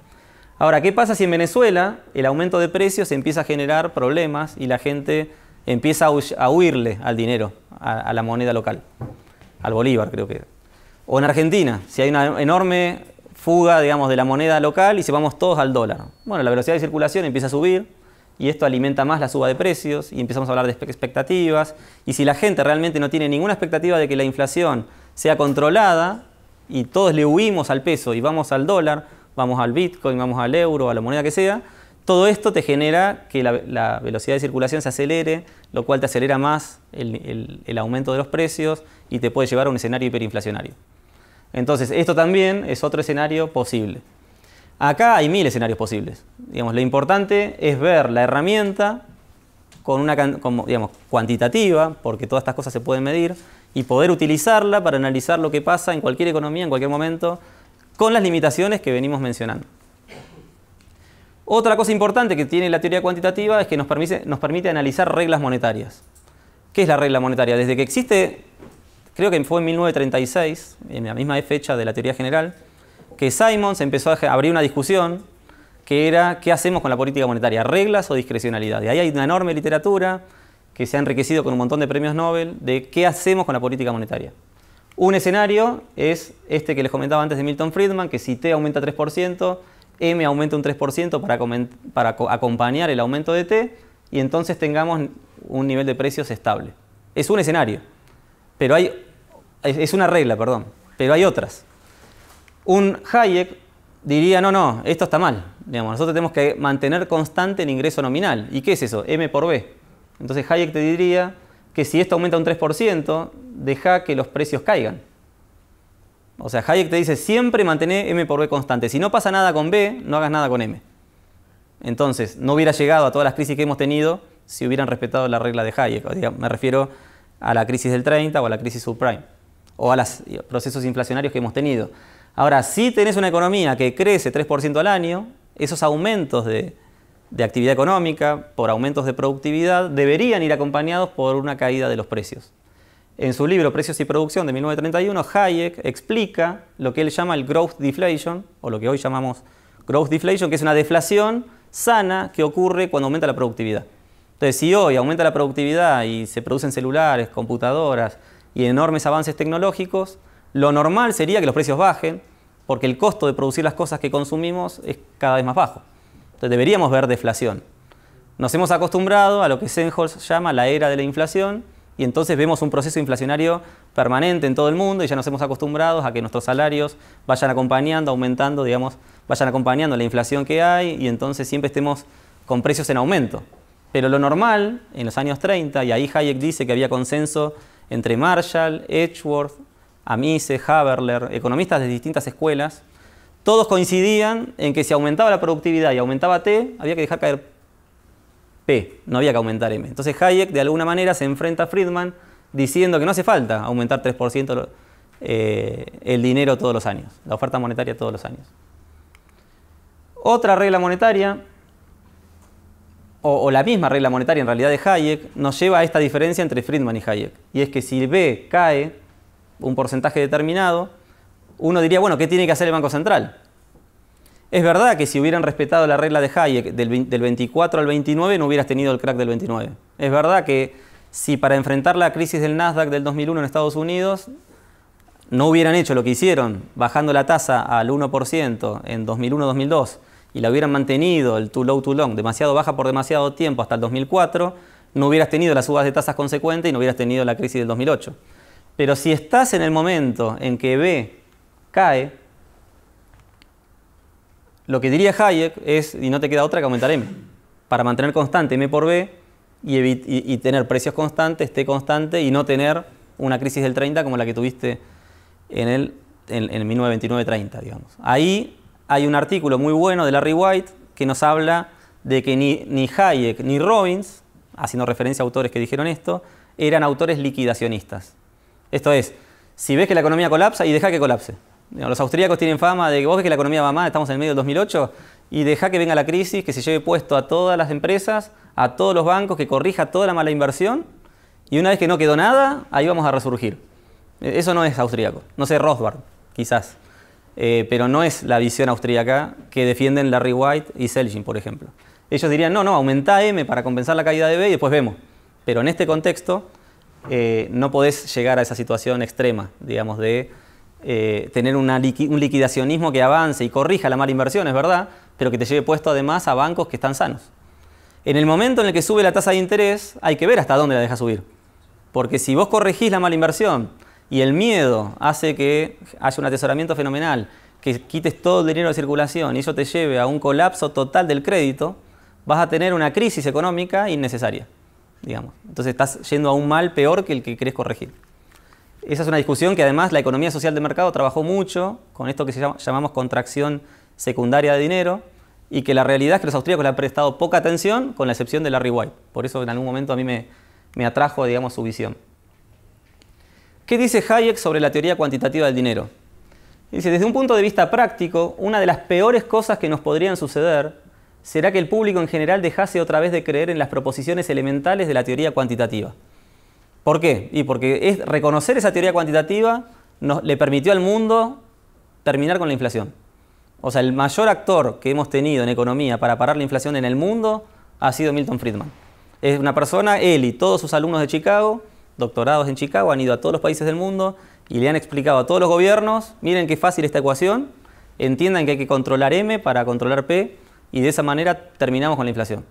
Ahora, ¿qué pasa si en Venezuela el aumento de precios empieza a generar problemas y la gente empieza a, huirle al dinero, a, la moneda local, al bolívar creo que. O en Argentina, si hay una enorme fuga de la moneda local y si vamos todos al dólar. Bueno, la velocidad de circulación empieza a subir, y esto alimenta más la suba de precios y empezamos a hablar de expectativas. Y si la gente realmente no tiene ninguna expectativa de que la inflación sea controlada y todos le huimos al peso y vamos al dólar, vamos al Bitcoin, vamos al euro, a la moneda que sea, todo esto te genera que la, velocidad de circulación se acelere, lo cual te acelera más el aumento de los precios y te puede llevar a un escenario hiperinflacionario. Entonces, esto también es otro escenario posible. Acá hay mil escenarios posibles. Digamos, lo importante es ver la herramienta con una cuantitativa, porque todas estas cosas se pueden medir, y poder utilizarla para analizar lo que pasa en cualquier economía, en cualquier momento, con las limitaciones que venimos mencionando. Otra cosa importante que tiene la teoría cuantitativa es que nos permite analizar reglas monetarias. ¿Qué es la regla monetaria? Desde que existe, creo que fue en 1936, en la misma fecha de la teoría general, que Simons empezó a abrir una discusión que era ¿qué hacemos con la política monetaria? ¿Reglas o discrecionalidad? Y ahí hay una enorme literatura que se ha enriquecido con un montón de premios Nobel de qué hacemos con la política monetaria. Un escenario es este que les comentaba antes de Milton Friedman, que si T aumenta 3%, M aumenta un 3% para, para acompañar el aumento de T y entonces tengamos un nivel de precios estable. Es un escenario, pero hay, es una regla, perdón, pero hay otras. Un Hayek diría, no, no, esto está mal. Digamos, nosotros tenemos que mantener constante el ingreso nominal. ¿Y qué es eso? M por B. Entonces Hayek te diría que si esto aumenta un 3%, deja que los precios caigan. O sea, Hayek te dice siempre mantener M por B constante. Si no pasa nada con B, no hagas nada con M. Entonces, no hubiera llegado a todas las crisis que hemos tenido si hubieran respetado la regla de Hayek. me refiero a la crisis del 30 o a la crisis subprime o a los procesos inflacionarios que hemos tenido. Ahora, si tenés una economía que crece 3% al año, esos aumentos de, actividad económica por aumentos de productividad deberían ir acompañados por una caída de los precios. En su libro Precios y Producción de 1931, Hayek explica lo que él llama el growth deflation, o lo que hoy llamamos growth deflation, que es una deflación sana que ocurre cuando aumenta la productividad. Entonces, si hoy aumenta la productividad y se producen celulares, computadoras y enormes avances tecnológicos, lo normal sería que los precios bajen, porque el costo de producir las cosas que consumimos es cada vez más bajo. Entonces deberíamos ver deflación. Nos hemos acostumbrado a lo que Senholz llama la era de la inflación, y entonces vemos un proceso inflacionario permanente en todo el mundo y ya nos hemos acostumbrado a que nuestros salarios vayan acompañando, aumentando, digamos, vayan acompañando la inflación que hay y entonces siempre estemos con precios en aumento. Pero lo normal en los años 30, y ahí Hayek dice que había consenso entre Marshall, Edgeworth, Amise, Haberler, economistas de distintas escuelas, todos coincidían en que si aumentaba la productividad y aumentaba T, había que dejar caer P, no había que aumentar M. Entonces Hayek de alguna manera se enfrenta a Friedman diciendo que no hace falta aumentar 3% eh, el dinero todos los años, la oferta monetaria todos los años. Otra regla monetaria, o, o, la misma regla monetaria en realidad de Hayek, nos lleva a esta diferencia entre Friedman y Hayek. Y es que si B cae, un porcentaje determinado, uno diría, bueno, ¿qué tiene que hacer el Banco Central? Es verdad que si hubieran respetado la regla de Hayek del, 24 al 29 no hubieras tenido el crack del 29. Es verdad que si para enfrentar la crisis del Nasdaq del 2001 en Estados Unidos no hubieran hecho lo que hicieron, bajando la tasa al 1% en 2001-2002, y la hubieran mantenido, el too low, too long, demasiado baja por demasiado tiempo hasta el 2004, no hubieras tenido las subas de tasas consecuentes y no hubieras tenido la crisis del 2008. Pero si estás en el momento en que B cae, lo que diría Hayek es, y no te queda otra que aumentar M, para mantener constante M por B y, tener precios constantes, T constante, y no tener una crisis del 30 como la que tuviste en el, 1929-30, digamos. Ahí hay un artículo muy bueno de Larry White que nos habla de que ni, ni Hayek ni Robbins, haciendo referencia a autores que dijeron esto, eran autores liquidacionistas. Esto es, si ves que la economía colapsa y deja que colapse. Los austríacos tienen fama de que vos ves que la economía va mal, estamos en el medio del 2008, y deja que venga la crisis, que se lleve puesto a todas las empresas, a todos los bancos, que corrija toda la mala inversión, y una vez que no quedó nada, ahí vamos a resurgir. E, eso no es austríaco, no sé, Rothbard, quizás, eh, pero no es la visión austríaca que defienden Larry White y Selgin, por ejemplo. Ellos dirían, no, no, aumenta M para compensar la caída de B y después vemos. Pero en este contexto, eh, no podés llegar a esa situación extrema, digamos, de eh, tener un liquidacionismo que avance y corrija la mala inversión, es verdad, pero que te lleve puesto además a bancos que están sanos. En el momento en el que sube la tasa de interés, hay que ver hasta dónde la deja subir. Porque si vos corregís la mala inversión y el miedo hace que haya un atesoramiento fenomenal, que quites todo el dinero de circulación y eso te lleve a un colapso total del crédito, vas a tener una crisis económica innecesaria. Entonces estás yendo a un mal peor que el que querés corregir. Esa es una discusión que además la economía social de mercado trabajó mucho con esto que llamamos contracción secundaria de dinero y que la realidad es que los austríacos le han prestado poca atención con la excepción de Larry White. Por eso en algún momento a mí me, me atrajo, digamos, su visión. ¿Qué dice Hayek sobre la teoría cuantitativa del dinero? Dice, desde un punto de vista práctico, una de las peores cosas que nos podrían suceder será que el público en general dejase otra vez de creer en las proposiciones elementales de la teoría cuantitativa. ¿Por qué? Y porque es, reconocer esa teoría cuantitativa nos, le permitió al mundo terminar con la inflación. O sea, el mayor actor que hemos tenido en economía para parar la inflación en el mundo ha sido Milton Friedman. Es una persona, él y todos sus alumnos de Chicago, doctorados en Chicago, han ido a todos los países del mundo y le han explicado a todos los gobiernos, miren qué fácil esta ecuación, entiendan que hay que controlar M para controlar P, y de esa manera terminamos con la inflación.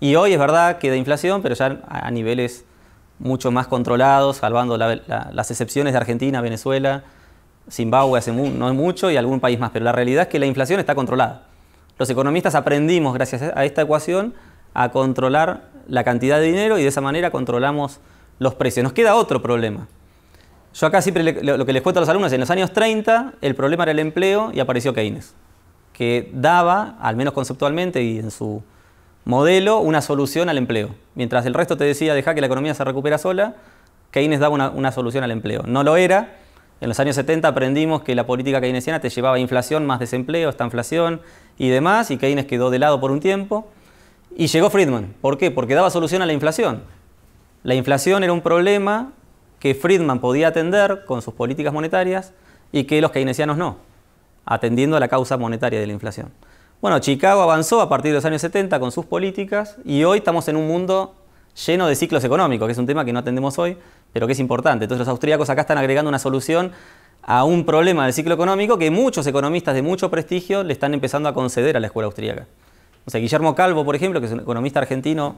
Y hoy es verdad que da inflación, pero ya a niveles mucho más controlados, salvando las excepciones de Argentina, Venezuela, Zimbabue hace no es mucho y algún país más, pero la realidad es que la inflación está controlada. Los economistas aprendimos, gracias a esta ecuación, a controlar la cantidad de dinero y de esa manera controlamos los precios. Nos queda otro problema. Yo acá siempre lo que les cuento a los alumnos, en los años 30 el problema era el empleo y apareció Keynes que daba, al menos conceptualmente y en su modelo, una solución al empleo. Mientras el resto te decía, deja que la economía se recupera sola, Keynes daba una, una solución al empleo. No lo era. En los años 70 aprendimos que la política keynesiana te llevaba a inflación, más desempleo, esta inflación y demás, y Keynes quedó de lado por un tiempo. Y llegó Friedman. ¿Por qué? Porque daba solución a la inflación. La inflación era un problema que Friedman podía atender con sus políticas monetarias y que los keynesianos no atendiendo a la causa monetaria de la inflación. Bueno, Chicago avanzó a partir de los años 70 con sus políticas y hoy estamos en un mundo lleno de ciclos económicos, que es un tema que no atendemos hoy, pero que es importante. Entonces los austríacos acá están agregando una solución a un problema del ciclo económico que muchos economistas de mucho prestigio le están empezando a conceder a la escuela austríaca. O sea, Guillermo Calvo, por ejemplo, que es un economista argentino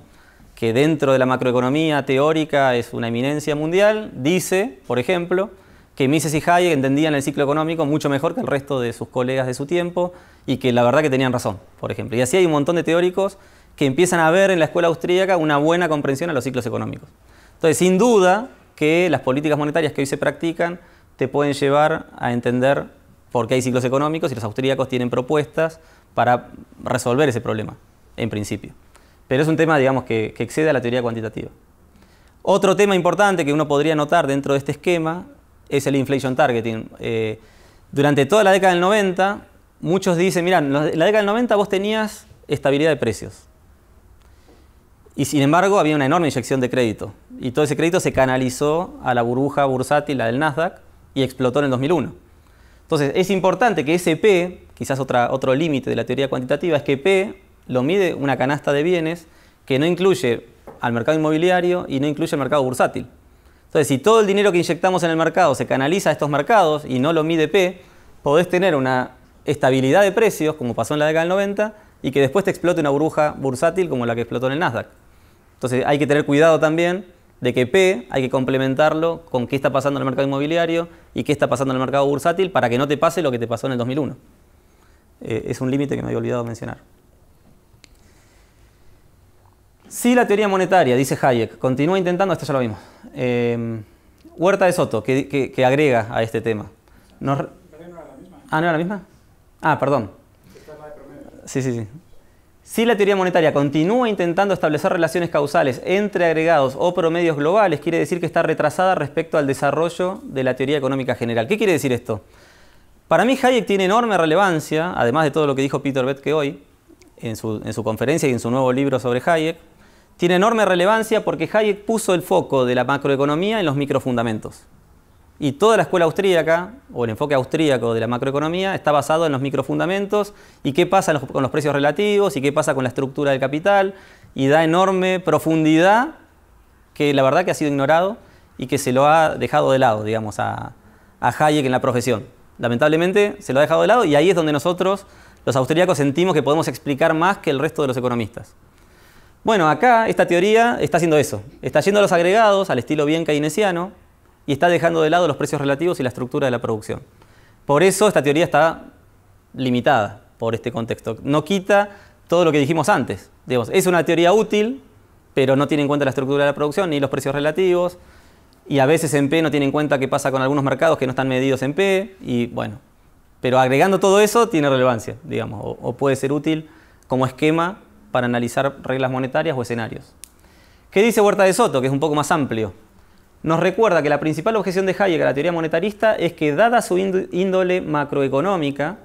que dentro de la macroeconomía teórica es una eminencia mundial, dice, por ejemplo, que Mises y Hayek entendían el ciclo económico mucho mejor que el resto de sus colegas de su tiempo y que la verdad que tenían razón, por ejemplo. Y así hay un montón de teóricos que empiezan a ver en la escuela austríaca una buena comprensión a los ciclos económicos. Entonces, sin duda que las políticas monetarias que hoy se practican te pueden llevar a entender por qué hay ciclos económicos y los austríacos tienen propuestas para resolver ese problema, en principio. Pero es un tema, digamos, que, que excede a la teoría cuantitativa. Otro tema importante que uno podría notar dentro de este esquema es el inflation targeting. Eh, durante toda la década del 90, muchos dicen, mirá, en la década del 90 vos tenías estabilidad de precios. Y sin embargo, había una enorme inyección de crédito. Y todo ese crédito se canalizó a la burbuja bursátil, la del Nasdaq, y explotó en el 2001. Entonces, es importante que ese P, quizás otra, otro límite de la teoría cuantitativa, es que P lo mide una canasta de bienes que no incluye al mercado inmobiliario y no incluye al mercado bursátil. Entonces, si todo el dinero que inyectamos en el mercado se canaliza a estos mercados y no lo mide P, podés tener una estabilidad de precios, como pasó en la década del 90, y que después te explote una burbuja bursátil como la que explotó en el Nasdaq. Entonces, hay que tener cuidado también de que P hay que complementarlo con qué está pasando en el mercado inmobiliario y qué está pasando en el mercado bursátil para que no te pase lo que te pasó en el 2001. Eh, es un límite que me había olvidado mencionar. Si la teoría monetaria, dice Hayek. Continúa intentando, esto ya lo vimos. Em, Huerta de Soto, que, que, agrega a este tema. Ah, ¿no era la misma? Ah, perdón. Sí, sí, sí. Si la teoría monetaria continúa intentando establecer relaciones causales entre agregados o promedios globales, quiere decir que está retrasada respecto al desarrollo de la teoría económica general. ¿Qué quiere decir esto? Para mí Hayek tiene enorme relevancia, además de todo lo que dijo Peter Betke hoy, en su, en su conferencia y en su nuevo libro sobre Hayek, tiene enorme relevancia porque Hayek puso el foco de la macroeconomía en los microfundamentos. Y toda la escuela austríaca, o el enfoque austríaco de la macroeconomía, está basado en los microfundamentos y qué pasa con los precios relativos y qué pasa con la estructura del capital, y da enorme profundidad que la verdad que ha sido ignorado y que se lo ha dejado de lado, digamos, a, Hayek en la profesión. Lamentablemente se lo ha dejado de lado y ahí es donde nosotros, los austríacos, sentimos que podemos explicar más que el resto de los economistas. Bueno, acá esta teoría está haciendo eso. Está yendo a los agregados al estilo bien keynesiano y está dejando de lado los precios relativos y la estructura de la producción. Por eso esta teoría está limitada por este contexto. No quita todo lo que dijimos antes. es una teoría útil, pero no tiene en cuenta la estructura de la producción ni los precios relativos. Y a veces en P no tiene en cuenta qué pasa con algunos mercados que no están medidos en P. Y bueno, pero agregando todo eso tiene relevancia, digamos, o puede ser útil como esquema para analizar reglas monetarias o escenarios. ¿Qué dice Huerta de Soto, que es un poco más amplio? Nos recuerda que la principal objeción de Hayek a la teoría monetarista es que, dada su índole macroeconómica,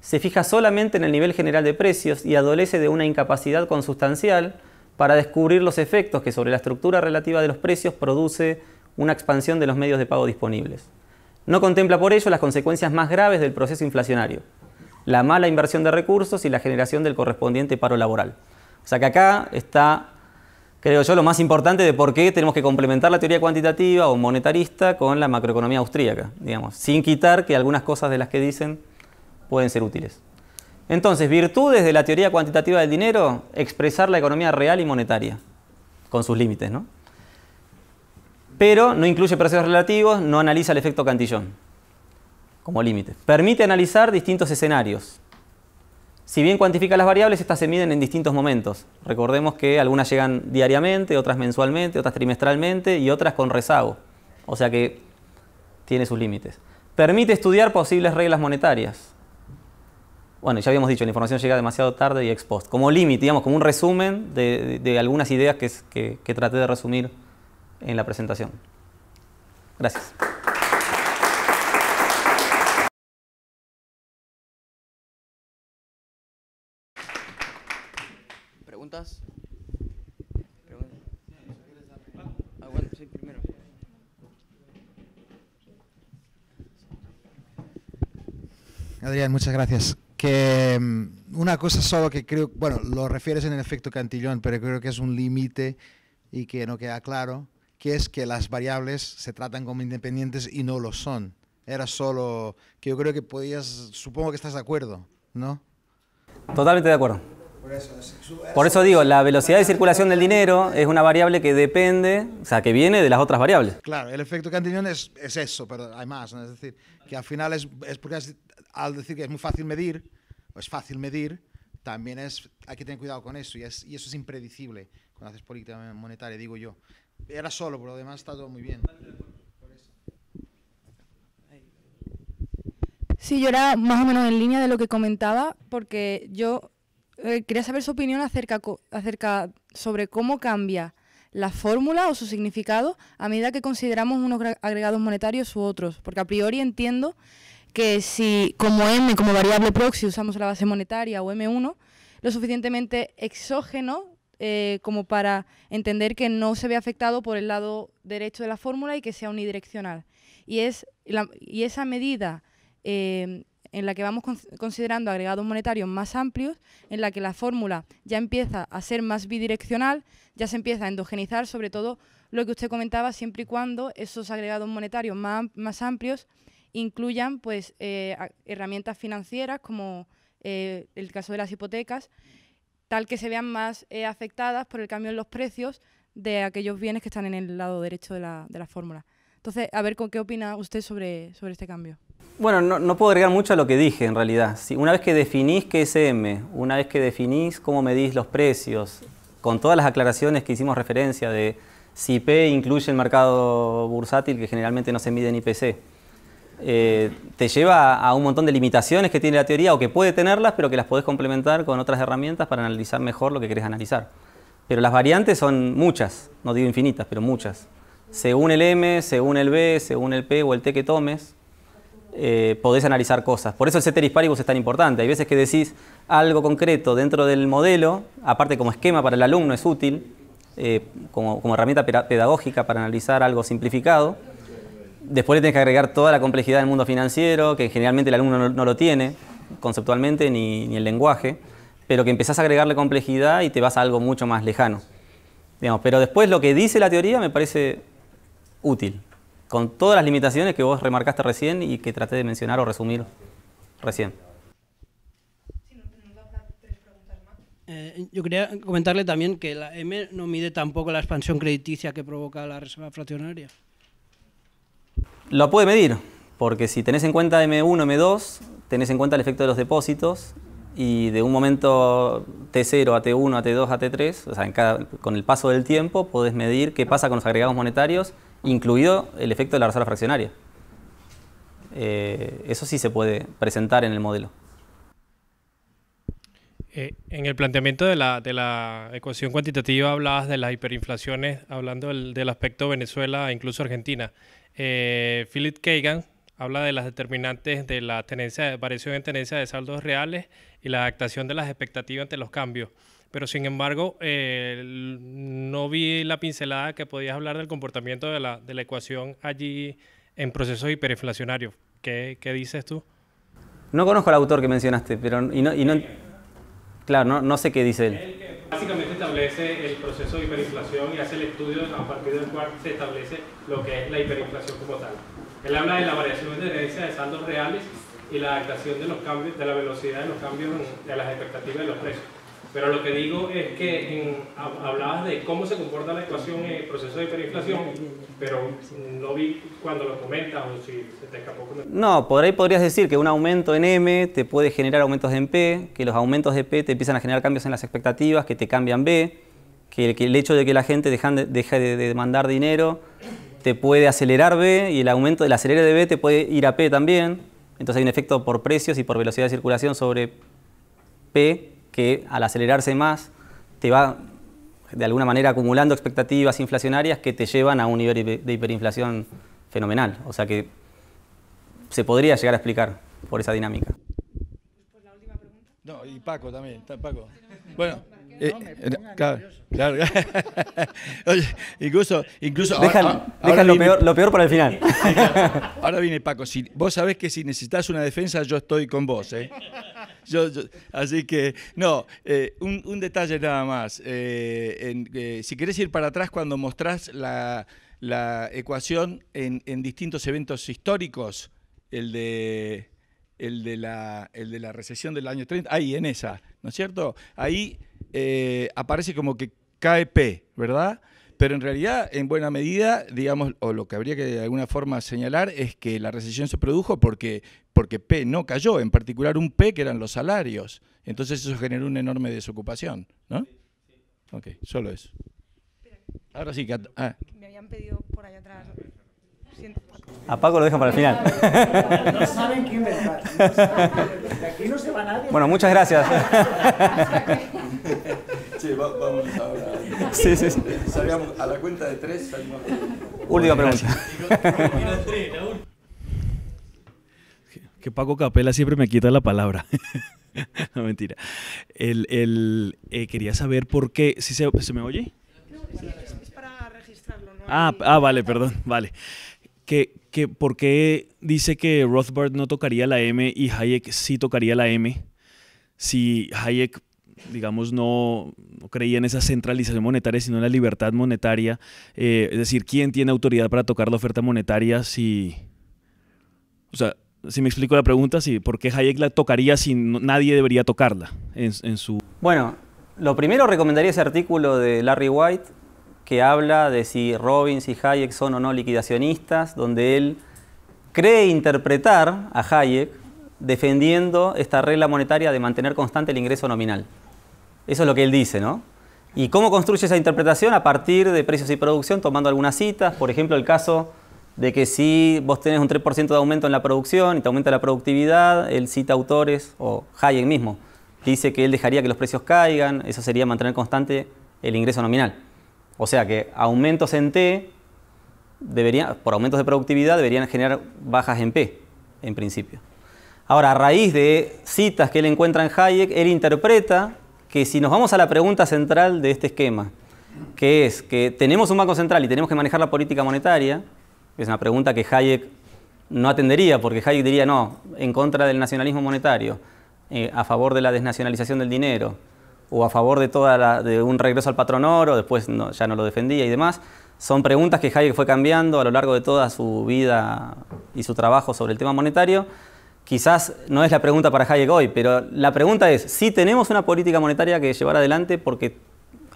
se fija solamente en el nivel general de precios y adolece de una incapacidad consustancial para descubrir los efectos que sobre la estructura relativa de los precios produce una expansión de los medios de pago disponibles. No contempla por ello las consecuencias más graves del proceso inflacionario la mala inversión de recursos y la generación del correspondiente paro laboral. O sea que acá está, creo yo, lo más importante de por qué tenemos que complementar la teoría cuantitativa o monetarista con la macroeconomía austríaca, digamos, sin quitar que algunas cosas de las que dicen pueden ser útiles. Entonces, virtudes de la teoría cuantitativa del dinero, expresar la economía real y monetaria, con sus límites, ¿no? Pero no incluye precios relativos, no analiza el efecto cantillón como límite. Permite analizar distintos escenarios. Si bien cuantifica las variables, estas se miden en distintos momentos. Recordemos que algunas llegan diariamente, otras mensualmente, otras trimestralmente y otras con rezago. O sea que tiene sus límites. Permite estudiar posibles reglas monetarias. Bueno, ya habíamos dicho, la información llega demasiado tarde y ex post. Como límite, digamos, como un resumen de, algunas ideas que, que traté de resumir en la presentación. Gracias. Adrián, muchas gracias. Que mm, una cosa solo que creo, bueno, lo refieres en el efecto cantillón, pero creo que es un límite y que no queda claro, que es que las variables se tratan como independientes y no lo son. Era solo que yo creo que podías, supongo que estás de acuerdo, ¿no? Totalmente de acuerdo. Por eso, digo, la velocidad de circulación del dinero es una variable que depende, o sea, que viene de las otras variables. Claro, el efecto Cantillon es, es eso, pero hay más, Es decir, que al final es, porque al decir que es muy fácil medir, o es fácil medir, también es, hay que tener cuidado con eso, y, es, y eso es impredecible cuando haces política monetaria, digo yo. Era solo, pero lo demás está todo muy bien. Sí, yo era más o menos en línea de lo que comentaba, porque yo eh, quería saber su opinión acerca, acerca sobre cómo cambia la fórmula o su significado a medida que consideramos unos agregados monetarios u otros, porque a priori entiendo que si como m, como variable proxy, usamos la base monetaria o m1, lo suficientemente exógeno eh, como para entender que no se ve afectado por el lado derecho de la fórmula y que sea unidireccional. Y, es y esa medida eh, en la que vamos considerando agregados monetarios más amplios, en la que la fórmula ya empieza a ser más bidireccional, ya se empieza a endogenizar sobre todo lo que usted comentaba, siempre y cuando esos agregados monetarios más, amplios incluyan pues, eh, herramientas financieras como eh, el caso de las hipotecas, tal que se vean más eh, afectadas por el cambio en los precios de aquellos bienes que están en el lado derecho de la, de la fórmula. Entonces, a ver con qué opina usted sobre, sobre este cambio. Bueno, no, puedo agregar mucho a lo que dije en realidad. Si una vez que definís qué es M, una vez que definís cómo medís los precios, con todas las aclaraciones que hicimos referencia de si P incluye el mercado bursátil, que generalmente no se mide en IPC, eh, te lleva a, a un montón de limitaciones que tiene la teoría o que puede tenerlas, pero que las podés complementar con otras herramientas para analizar mejor lo que querés analizar. Pero las variantes son muchas, no digo infinitas, pero muchas. Según el M, según el B, según el P o el T que tomes, eh, podés analizar cosas. Por eso el ceteris paribus es tan importante. Hay veces que decís algo concreto dentro del modelo, aparte como esquema para el alumno es útil, eh, como, herramienta pedagógica para analizar algo simplificado. Después le tenés que agregar toda la complejidad del mundo financiero, que generalmente el alumno no, lo tiene conceptualmente ni, el lenguaje, pero que empezás a agregarle complejidad y te vas a algo mucho más lejano. pero después lo que dice la teoría me parece útil con todas las limitaciones que vos remarcaste recién y que traté de mencionar o resumir recién. Eh, yo quería comentarle también que la M no mide tampoco la expansión crediticia que provoca la reserva fraccionaria. Lo puede medir, porque si tenés en cuenta M1, M2, tenés en cuenta el efecto de los depósitos y de un momento T0 a T1, a T2, a T3, o sea, con el paso del tiempo podés medir qué pasa con los agregados monetarios incluido el efecto de la reserva fraccionaria. Eh, eso sí se puede presentar en el modelo. Eh, en el planteamiento de la, ecuación cuantitativa hablabas de las hiperinflaciones, hablando del, aspecto Venezuela e incluso Argentina. Eh, Philip Kagan habla de las determinantes de la tenencia variación en tenencia de saldos reales y la adaptación de las expectativas ante los cambios pero sin embargo eh, no vi la pincelada que podías hablar del comportamiento de la, de la ecuación allí en procesos hiperinflacionarios. ¿Qué, ¿Qué, dices tú? No conozco al autor que mencionaste, pero y no, y no claro, no, no, sé qué dice él. básicamente establece el proceso de hiperinflación y hace el estudio a partir del cual se establece lo que es la hiperinflación como tal. Él habla de la variación de herencia de saldos reales y la adaptación de los cambios, de la velocidad de los cambios de las expectativas de los precios. Pero lo que digo es que hablabas de cómo se comporta la ecuación en eh, el proceso de hiperinflación, pero no vi cuando lo comentas o si se te escapó. No, por ahí podrías decir que un aumento en M te puede generar aumentos en P, que los aumentos de P te empiezan a generar cambios en las expectativas, que te cambian B, que, el hecho de que la gente deje de, demandar dinero te puede acelerar B y el aumento del acelera de B te puede ir a P también. Entonces hay un efecto por precios y por velocidad de circulación sobre P que al acelerarse más te va de alguna manera acumulando expectativas inflacionarias que te llevan a un nivel de hiperinflación fenomenal. O sea que se podría llegar a explicar por esa dinámica. No, y Paco también, Paco. Bueno. Eh, eh, incluso, incluso Dejan, lo, peor, para el final. ahora viene Paco. Si, vos sabés que si necesitas una defensa, yo estoy con vos. ¿eh? así que, no, un, detalle nada más. si querés ir para atrás cuando mostrás la, ecuación en, en distintos eventos históricos, el de el de la, el de la recesión del año 30, ahí en esa, ¿no es cierto? Ahí eh, aparece como que cae P, ¿verdad? Pero en realidad, en buena medida, digamos, o lo que habría que de alguna forma señalar es que la recesión se produjo porque, porque P no cayó, en particular un P que eran los salarios. Entonces eso generó una enorme desocupación, ¿no? Ok, solo eso. Ahora sí, que... Ah. Me habían pedido por allá atrás. A Paco lo dejan para el final. No saben quién De aquí no se va nadie. Bueno, muchas gracias. Sí, vamos ahora. Sí, sí, sí. a la cuenta de tres. Última pregunta. Que Paco Capela siempre me quita la palabra. No, mentira. El, el, eh, quería saber por qué. si se, se me oye? No, es para registrarlo. No ah, ah, vale, perdón. Vale que, que por qué dice que Rothbard no tocaría la M y Hayek sí tocaría la M, si Hayek, digamos, no, creía en esa centralización monetaria, sino en la libertad monetaria. Eh, es decir, ¿quién tiene autoridad para tocar la oferta monetaria si... O sea, si me explico la pregunta, si, ¿por qué Hayek la tocaría si nadie debería tocarla en, en su... Bueno, lo primero recomendaría ese artículo de Larry White que habla de si Robbins y Hayek son o no liquidacionistas, donde él cree interpretar a Hayek defendiendo esta regla monetaria de mantener constante el ingreso nominal. Eso es lo que él dice, ¿no? ¿Y cómo construye esa interpretación? A partir de precios y producción, tomando algunas citas, por ejemplo, el caso de que si vos tenés un 3% de aumento en la producción y te aumenta la productividad, él cita autores, o Hayek mismo, dice que él dejaría que los precios caigan, eso sería mantener constante el ingreso nominal. O sea que aumentos en T, por aumentos de productividad, deberían generar bajas en P, en principio. Ahora, a raíz de citas que él encuentra en Hayek, él interpreta que si nos vamos a la pregunta central de este esquema, que es que tenemos un banco central y tenemos que manejar la política monetaria, es una pregunta que Hayek no atendería, porque Hayek diría no, en contra del nacionalismo monetario, eh, a favor de la desnacionalización del dinero, o a favor de, de un regreso al patrón oro, después ya no lo defendía y demás. Son preguntas que Hayek fue cambiando a lo largo de toda su vida y su trabajo sobre el tema monetario. Quizás no es la pregunta para Hayek hoy, pero la pregunta es si tenemos una política monetaria que llevar adelante porque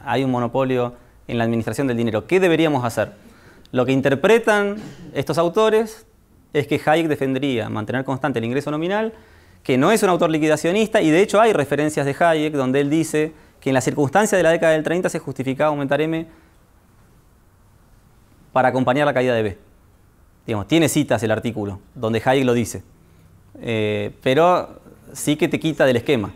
hay un monopolio en la administración del dinero. ¿Qué deberíamos hacer? Lo que interpretan estos autores es que Hayek defendería mantener constante el ingreso nominal que no es un autor liquidacionista y de hecho hay referencias de Hayek donde él dice que en la circunstancia de la década del 30 se justificaba aumentar M para acompañar la caída de B. Digamos, tiene citas el artículo donde Hayek lo dice, eh, pero sí que te quita del esquema.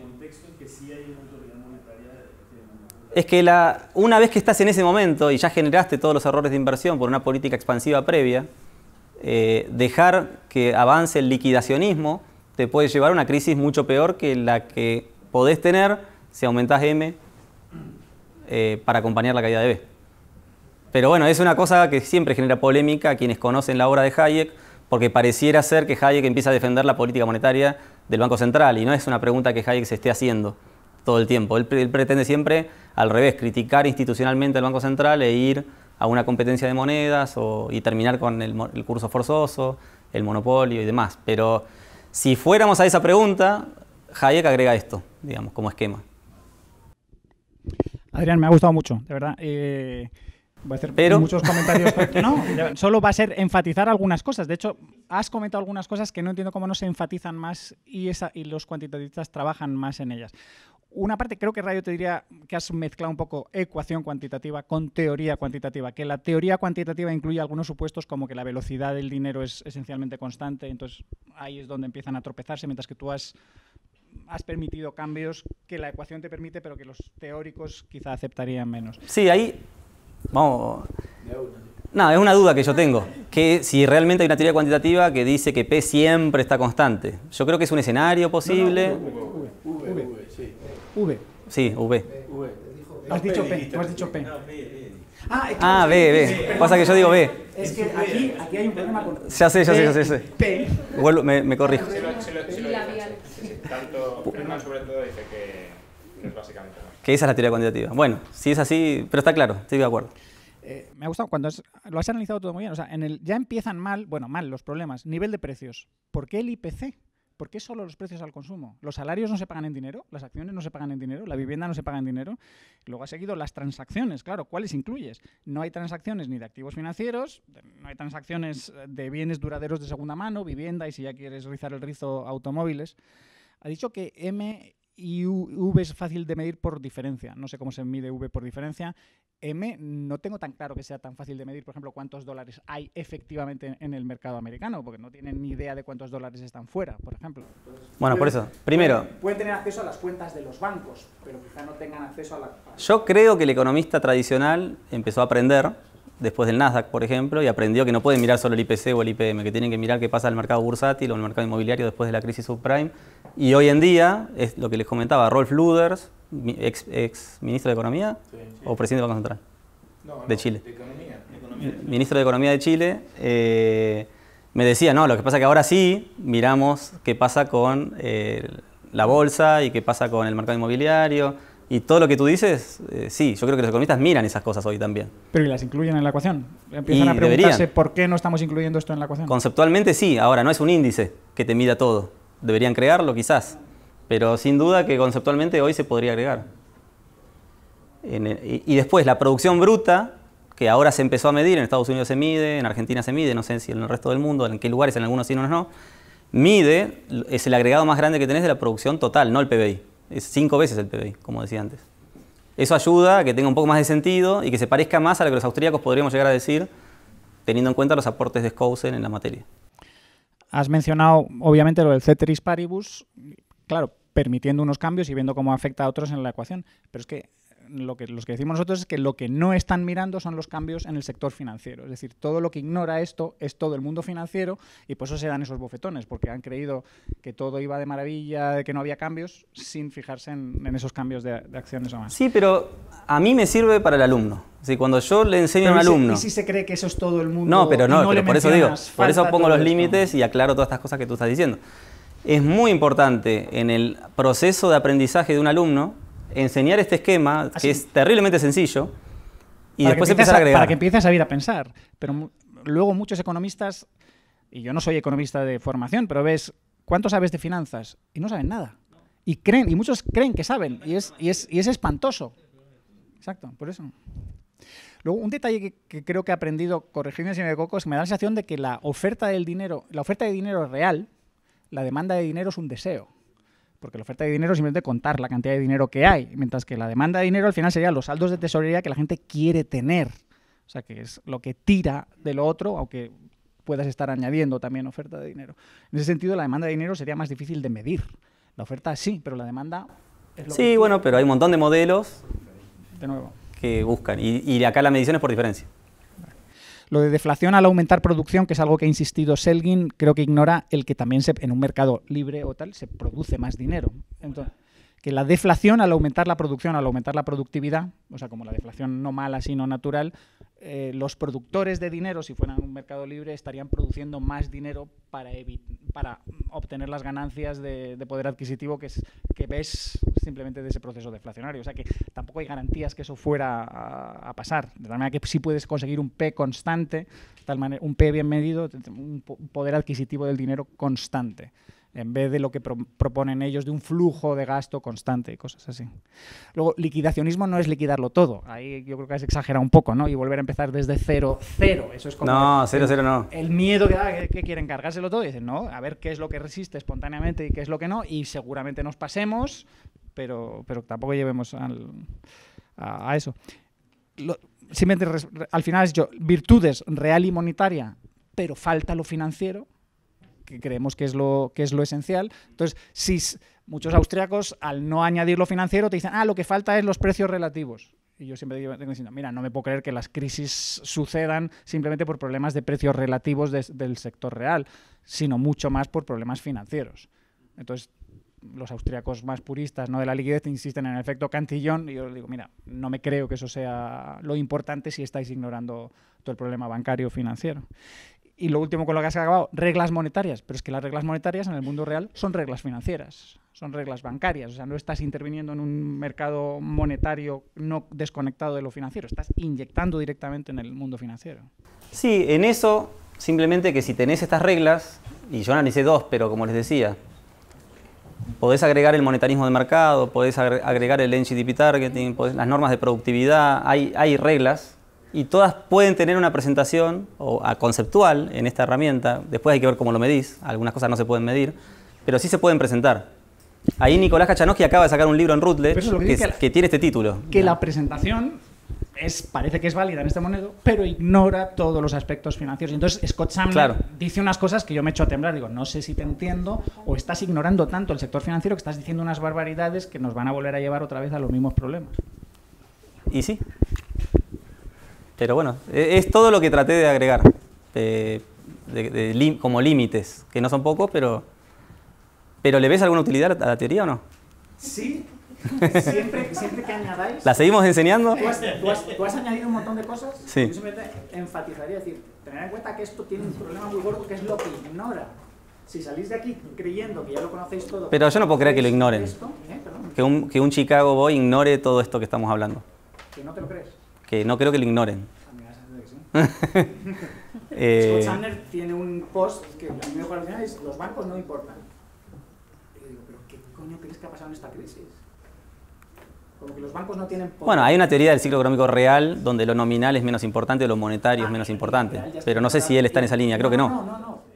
Es que la, una vez que estás en ese momento y ya generaste todos los errores de inversión por una política expansiva previa, eh, dejar que avance el liquidacionismo te puede llevar a una crisis mucho peor que la que podés tener si aumentás M eh, para acompañar la caída de B. Pero bueno, es una cosa que siempre genera polémica a quienes conocen la obra de Hayek, porque pareciera ser que Hayek empieza a defender la política monetaria del Banco Central, y no es una pregunta que Hayek se esté haciendo todo el tiempo. Él, pretende siempre, al revés, criticar institucionalmente al Banco Central e ir a una competencia de monedas o, y terminar con el, el curso forzoso, el monopolio y demás. Pero si fuéramos a esa pregunta, Hayek agrega esto, digamos, como esquema. Adrián, me ha gustado mucho, de verdad. Eh, Va a hacer pero... muchos comentarios. no, solo va a ser enfatizar algunas cosas. De hecho, has comentado algunas cosas que no entiendo cómo no se enfatizan más y, esa, y los cuantitativistas trabajan más en ellas. Una parte, creo que Radio te diría que has mezclado un poco ecuación cuantitativa con teoría cuantitativa, que la teoría cuantitativa incluye algunos supuestos como que la velocidad del dinero es esencialmente constante, entonces ahí es donde empiezan a tropezarse, mientras que tú has has permitido cambios que la ecuación te permite, pero que los teóricos quizá aceptarían menos. Sí, ahí Vamos. No, es una duda que yo tengo, que si realmente hay una teoría cuantitativa que dice que P siempre está constante. Yo creo que es un escenario posible. v, v, sí. V. Sí, V. Has dicho P, has dicho P. Ah, B, B. Pasa que yo digo B. Es que aquí, hay un problema con... Ya sé, ya sé, ya sé. P. me, corrijo. Se tanto, sobre todo dice que es básicamente que esa es la teoría cuantitativa. Bueno, si es así, pero está claro, estoy de acuerdo. Eh, me ha gustado cuando lo has analizado todo muy bien. ya empiezan mal, bueno, mal los problemas. Nivel de precios. ¿Por qué el IPC? ¿Por qué solo los precios al consumo? ¿Los salarios no se pagan en dinero? ¿Las acciones no se pagan en dinero? ¿La vivienda no se paga en dinero? Luego ha seguido las transacciones, claro, ¿cuáles incluyes? No hay transacciones ni de activos financieros, no hay transacciones de bienes duraderos de segunda mano, vivienda y si ya quieres rizar el rizo, automóviles. Ha dicho que M y V es fácil de medir por diferencia. No sé cómo se mide V por diferencia. M no tengo tan claro que sea tan fácil de medir, por ejemplo, cuántos dólares hay efectivamente en el mercado americano, porque no tienen ni idea de cuántos dólares están fuera, por ejemplo. Bueno, por eso, primero... Pueden tener acceso a las cuentas de los bancos, pero quizá no tengan acceso a la... Yo creo que el economista tradicional empezó a aprender después del Nasdaq, por ejemplo, y aprendió que no pueden mirar solo el IPC o el IPM, que tienen que mirar qué pasa en el mercado bursátil o en el mercado inmobiliario después de la crisis subprime. Y hoy en día, es lo que les comentaba Rolf Luders, ex, ex ministro de Economía o presidente del Banco Central de Chile. Ministro de Economía de Chile. Eh, me decía, no, lo que pasa que ahora sí miramos qué pasa con eh, la bolsa y qué pasa con el mercado inmobiliario y todo lo que tú dices, eh, sí, yo creo que los economistas miran esas cosas hoy también. Pero ¿y las incluyen en la ecuación? Empiezan a preguntarse por qué no estamos incluyendo esto en la ecuación. Conceptualmente sí, ahora no es un índice que te mida todo. Deberían crearlo quizás, pero sin duda que conceptualmente hoy se podría agregar. y, después la producción bruta, que ahora se empezó a medir, en Estados Unidos se mide, en Argentina se mide, no sé si en el resto del mundo, en qué lugares, en algunos sí, en no, no, mide, es el agregado más grande que tenés de la producción total, no el PBI es cinco veces el PBI, como decía antes. Eso ayuda a que tenga un poco más de sentido y que se parezca más a lo que los austríacos podríamos llegar a decir, teniendo en cuenta los aportes de Skousen en la materia. Has mencionado, obviamente, lo del Ceteris Paribus, claro, permitiendo unos cambios y viendo cómo afecta a otros en la ecuación, pero es que lo que, los que decimos nosotros es que lo que no están mirando son los cambios en el sector financiero. Es decir, todo lo que ignora esto es todo el mundo financiero y por eso se dan esos bofetones, porque han creído que todo iba de maravilla, de que no había cambios, sin fijarse en, esos cambios de, acciones o más. Sí, pero a mí me sirve para el alumno. Si cuando yo le enseño a un alumno. y si se cree que eso es todo el mundo. No, pero no, por eso digo, por eso pongo los límites y aclaro todas estas cosas que tú estás diciendo. Es muy importante en el proceso de aprendizaje de un alumno enseñar este esquema, ah, que es terriblemente sencillo, y después empezar a agregar. Para que empieces a ir a pensar. Pero luego muchos economistas, y yo no soy economista de formación, pero ves, ¿cuánto sabes de finanzas? Y no saben nada. Y, creen, y muchos creen que saben, y es, y es, y es espantoso. Exacto, por eso. Luego, un detalle que, creo que he aprendido, corregirme si me de es me da la sensación de que la oferta del dinero, la oferta de dinero real, la demanda de dinero es un deseo porque la oferta de dinero simplemente contar la cantidad de dinero que hay, mientras que la demanda de dinero al final sería los saldos de tesorería que la gente quiere tener. O sea, que es lo que tira de lo otro, aunque puedas estar añadiendo también oferta de dinero. En ese sentido, la demanda de dinero sería más difícil de medir. La oferta sí, pero la demanda... sí, bueno, pero hay un montón de modelos que buscan. Y, y acá la medición es por diferencia. Lo de deflación al aumentar producción, que es algo que ha insistido Selgin, creo que ignora el que también se, en un mercado libre o tal se produce más dinero. Entonces, que la deflación al aumentar la producción, al aumentar la productividad, o sea, como la deflación no mala, sino natural, eh, los productores de dinero, si fueran un mercado libre, estarían produciendo más dinero para, para obtener las ganancias de, poder adquisitivo que, ves simplemente de ese proceso deflacionario. O sea que tampoco hay garantías que eso fuera a, pasar. De tal manera que sí puedes conseguir un P constante, tal manera, un P bien medido, un poder adquisitivo del dinero constante en vez de lo que proponen ellos de un flujo de gasto constante y cosas así. Luego, liquidacionismo no es liquidarlo todo. Ahí yo creo que has exagerado un poco, ¿no? Y volver a empezar desde cero, cero. Eso es como... No, cero, cero no. El miedo que da, que, quieren cargárselo todo. Y dicen, no, a ver qué es lo que resiste espontáneamente y qué es lo que no. Y seguramente nos pasemos, pero, pero tampoco llevemos a, eso. simplemente, al final es yo, virtudes real y monetaria, pero falta lo financiero que creemos que es lo, que es lo esencial. Entonces, si muchos austriacos, al no añadir lo financiero, te dicen, ah, lo que falta es los precios relativos. Y yo siempre digo, mira, no me puedo creer que las crisis sucedan simplemente por problemas de precios relativos del sector real, sino mucho más por problemas financieros. Entonces, los austriacos más puristas ¿no? de la liquidez insisten en el efecto cantillón y yo digo, mira, no me creo que eso sea lo importante si estáis ignorando todo el problema bancario financiero y lo último con lo que has acabado, reglas monetarias. Pero es que las reglas monetarias en el mundo real son reglas financieras, son reglas bancarias. O sea, no estás interviniendo en un mercado monetario no desconectado de lo financiero, estás inyectando directamente en el mundo financiero. Sí, en eso, simplemente que si tenés estas reglas, y yo analicé dos, pero como les decía, podés agregar el monetarismo de mercado, podés agregar el NGDP targeting, las normas de productividad, hay, hay reglas y todas pueden tener una presentación o, ah, conceptual en esta herramienta. Después hay que ver cómo lo medís, algunas cosas no se pueden medir, pero sí se pueden presentar. Ahí Nicolás Kachanowski acaba de sacar un libro en Rutledge que, tiene este título. Que la presentación es, parece que es válida en este momento, pero ignora todos los aspectos financieros. Y entonces Scott dice unas cosas que yo me echo a temblar. Digo, no sé si te entiendo o estás ignorando tanto el sector financiero que estás diciendo unas barbaridades que nos van a volver a llevar otra vez a los mismos problemas. Y sí. Pero bueno, e-, es todo lo que traté de agregar como límites, que no son pocos, pero, pero ¿le ves alguna utilidad a la teoría o no? Sí, siempre, que añadáis... ¿La seguimos enseñando? Tú has, añadido un montón de cosas. Sí. Yo simplemente enfatizaría, es decir, tener en cuenta que esto tiene un problema muy gordo que es lo que ignora. Si salís de aquí creyendo que ya lo conocéis todo... Pero yo no puedo creer que lo ignoren. ¿Eh? que, un, que un Chicago Boy ignore todo esto que estamos hablando. ¿Que no te lo crees? que no creo que lo ignoren. eh, Scott Sandler tiene un post que a mí me dijo al es los bancos no importan. Y yo digo, pero ¿qué coño crees que ha pasado en esta crisis? Como que los bancos no tienen Bueno, hay una teoría del ciclo económico real donde lo nominal es menos importante y lo monetario es ah, menos importante. Pero no sé si él está en esa línea, creo que no. No, no, no.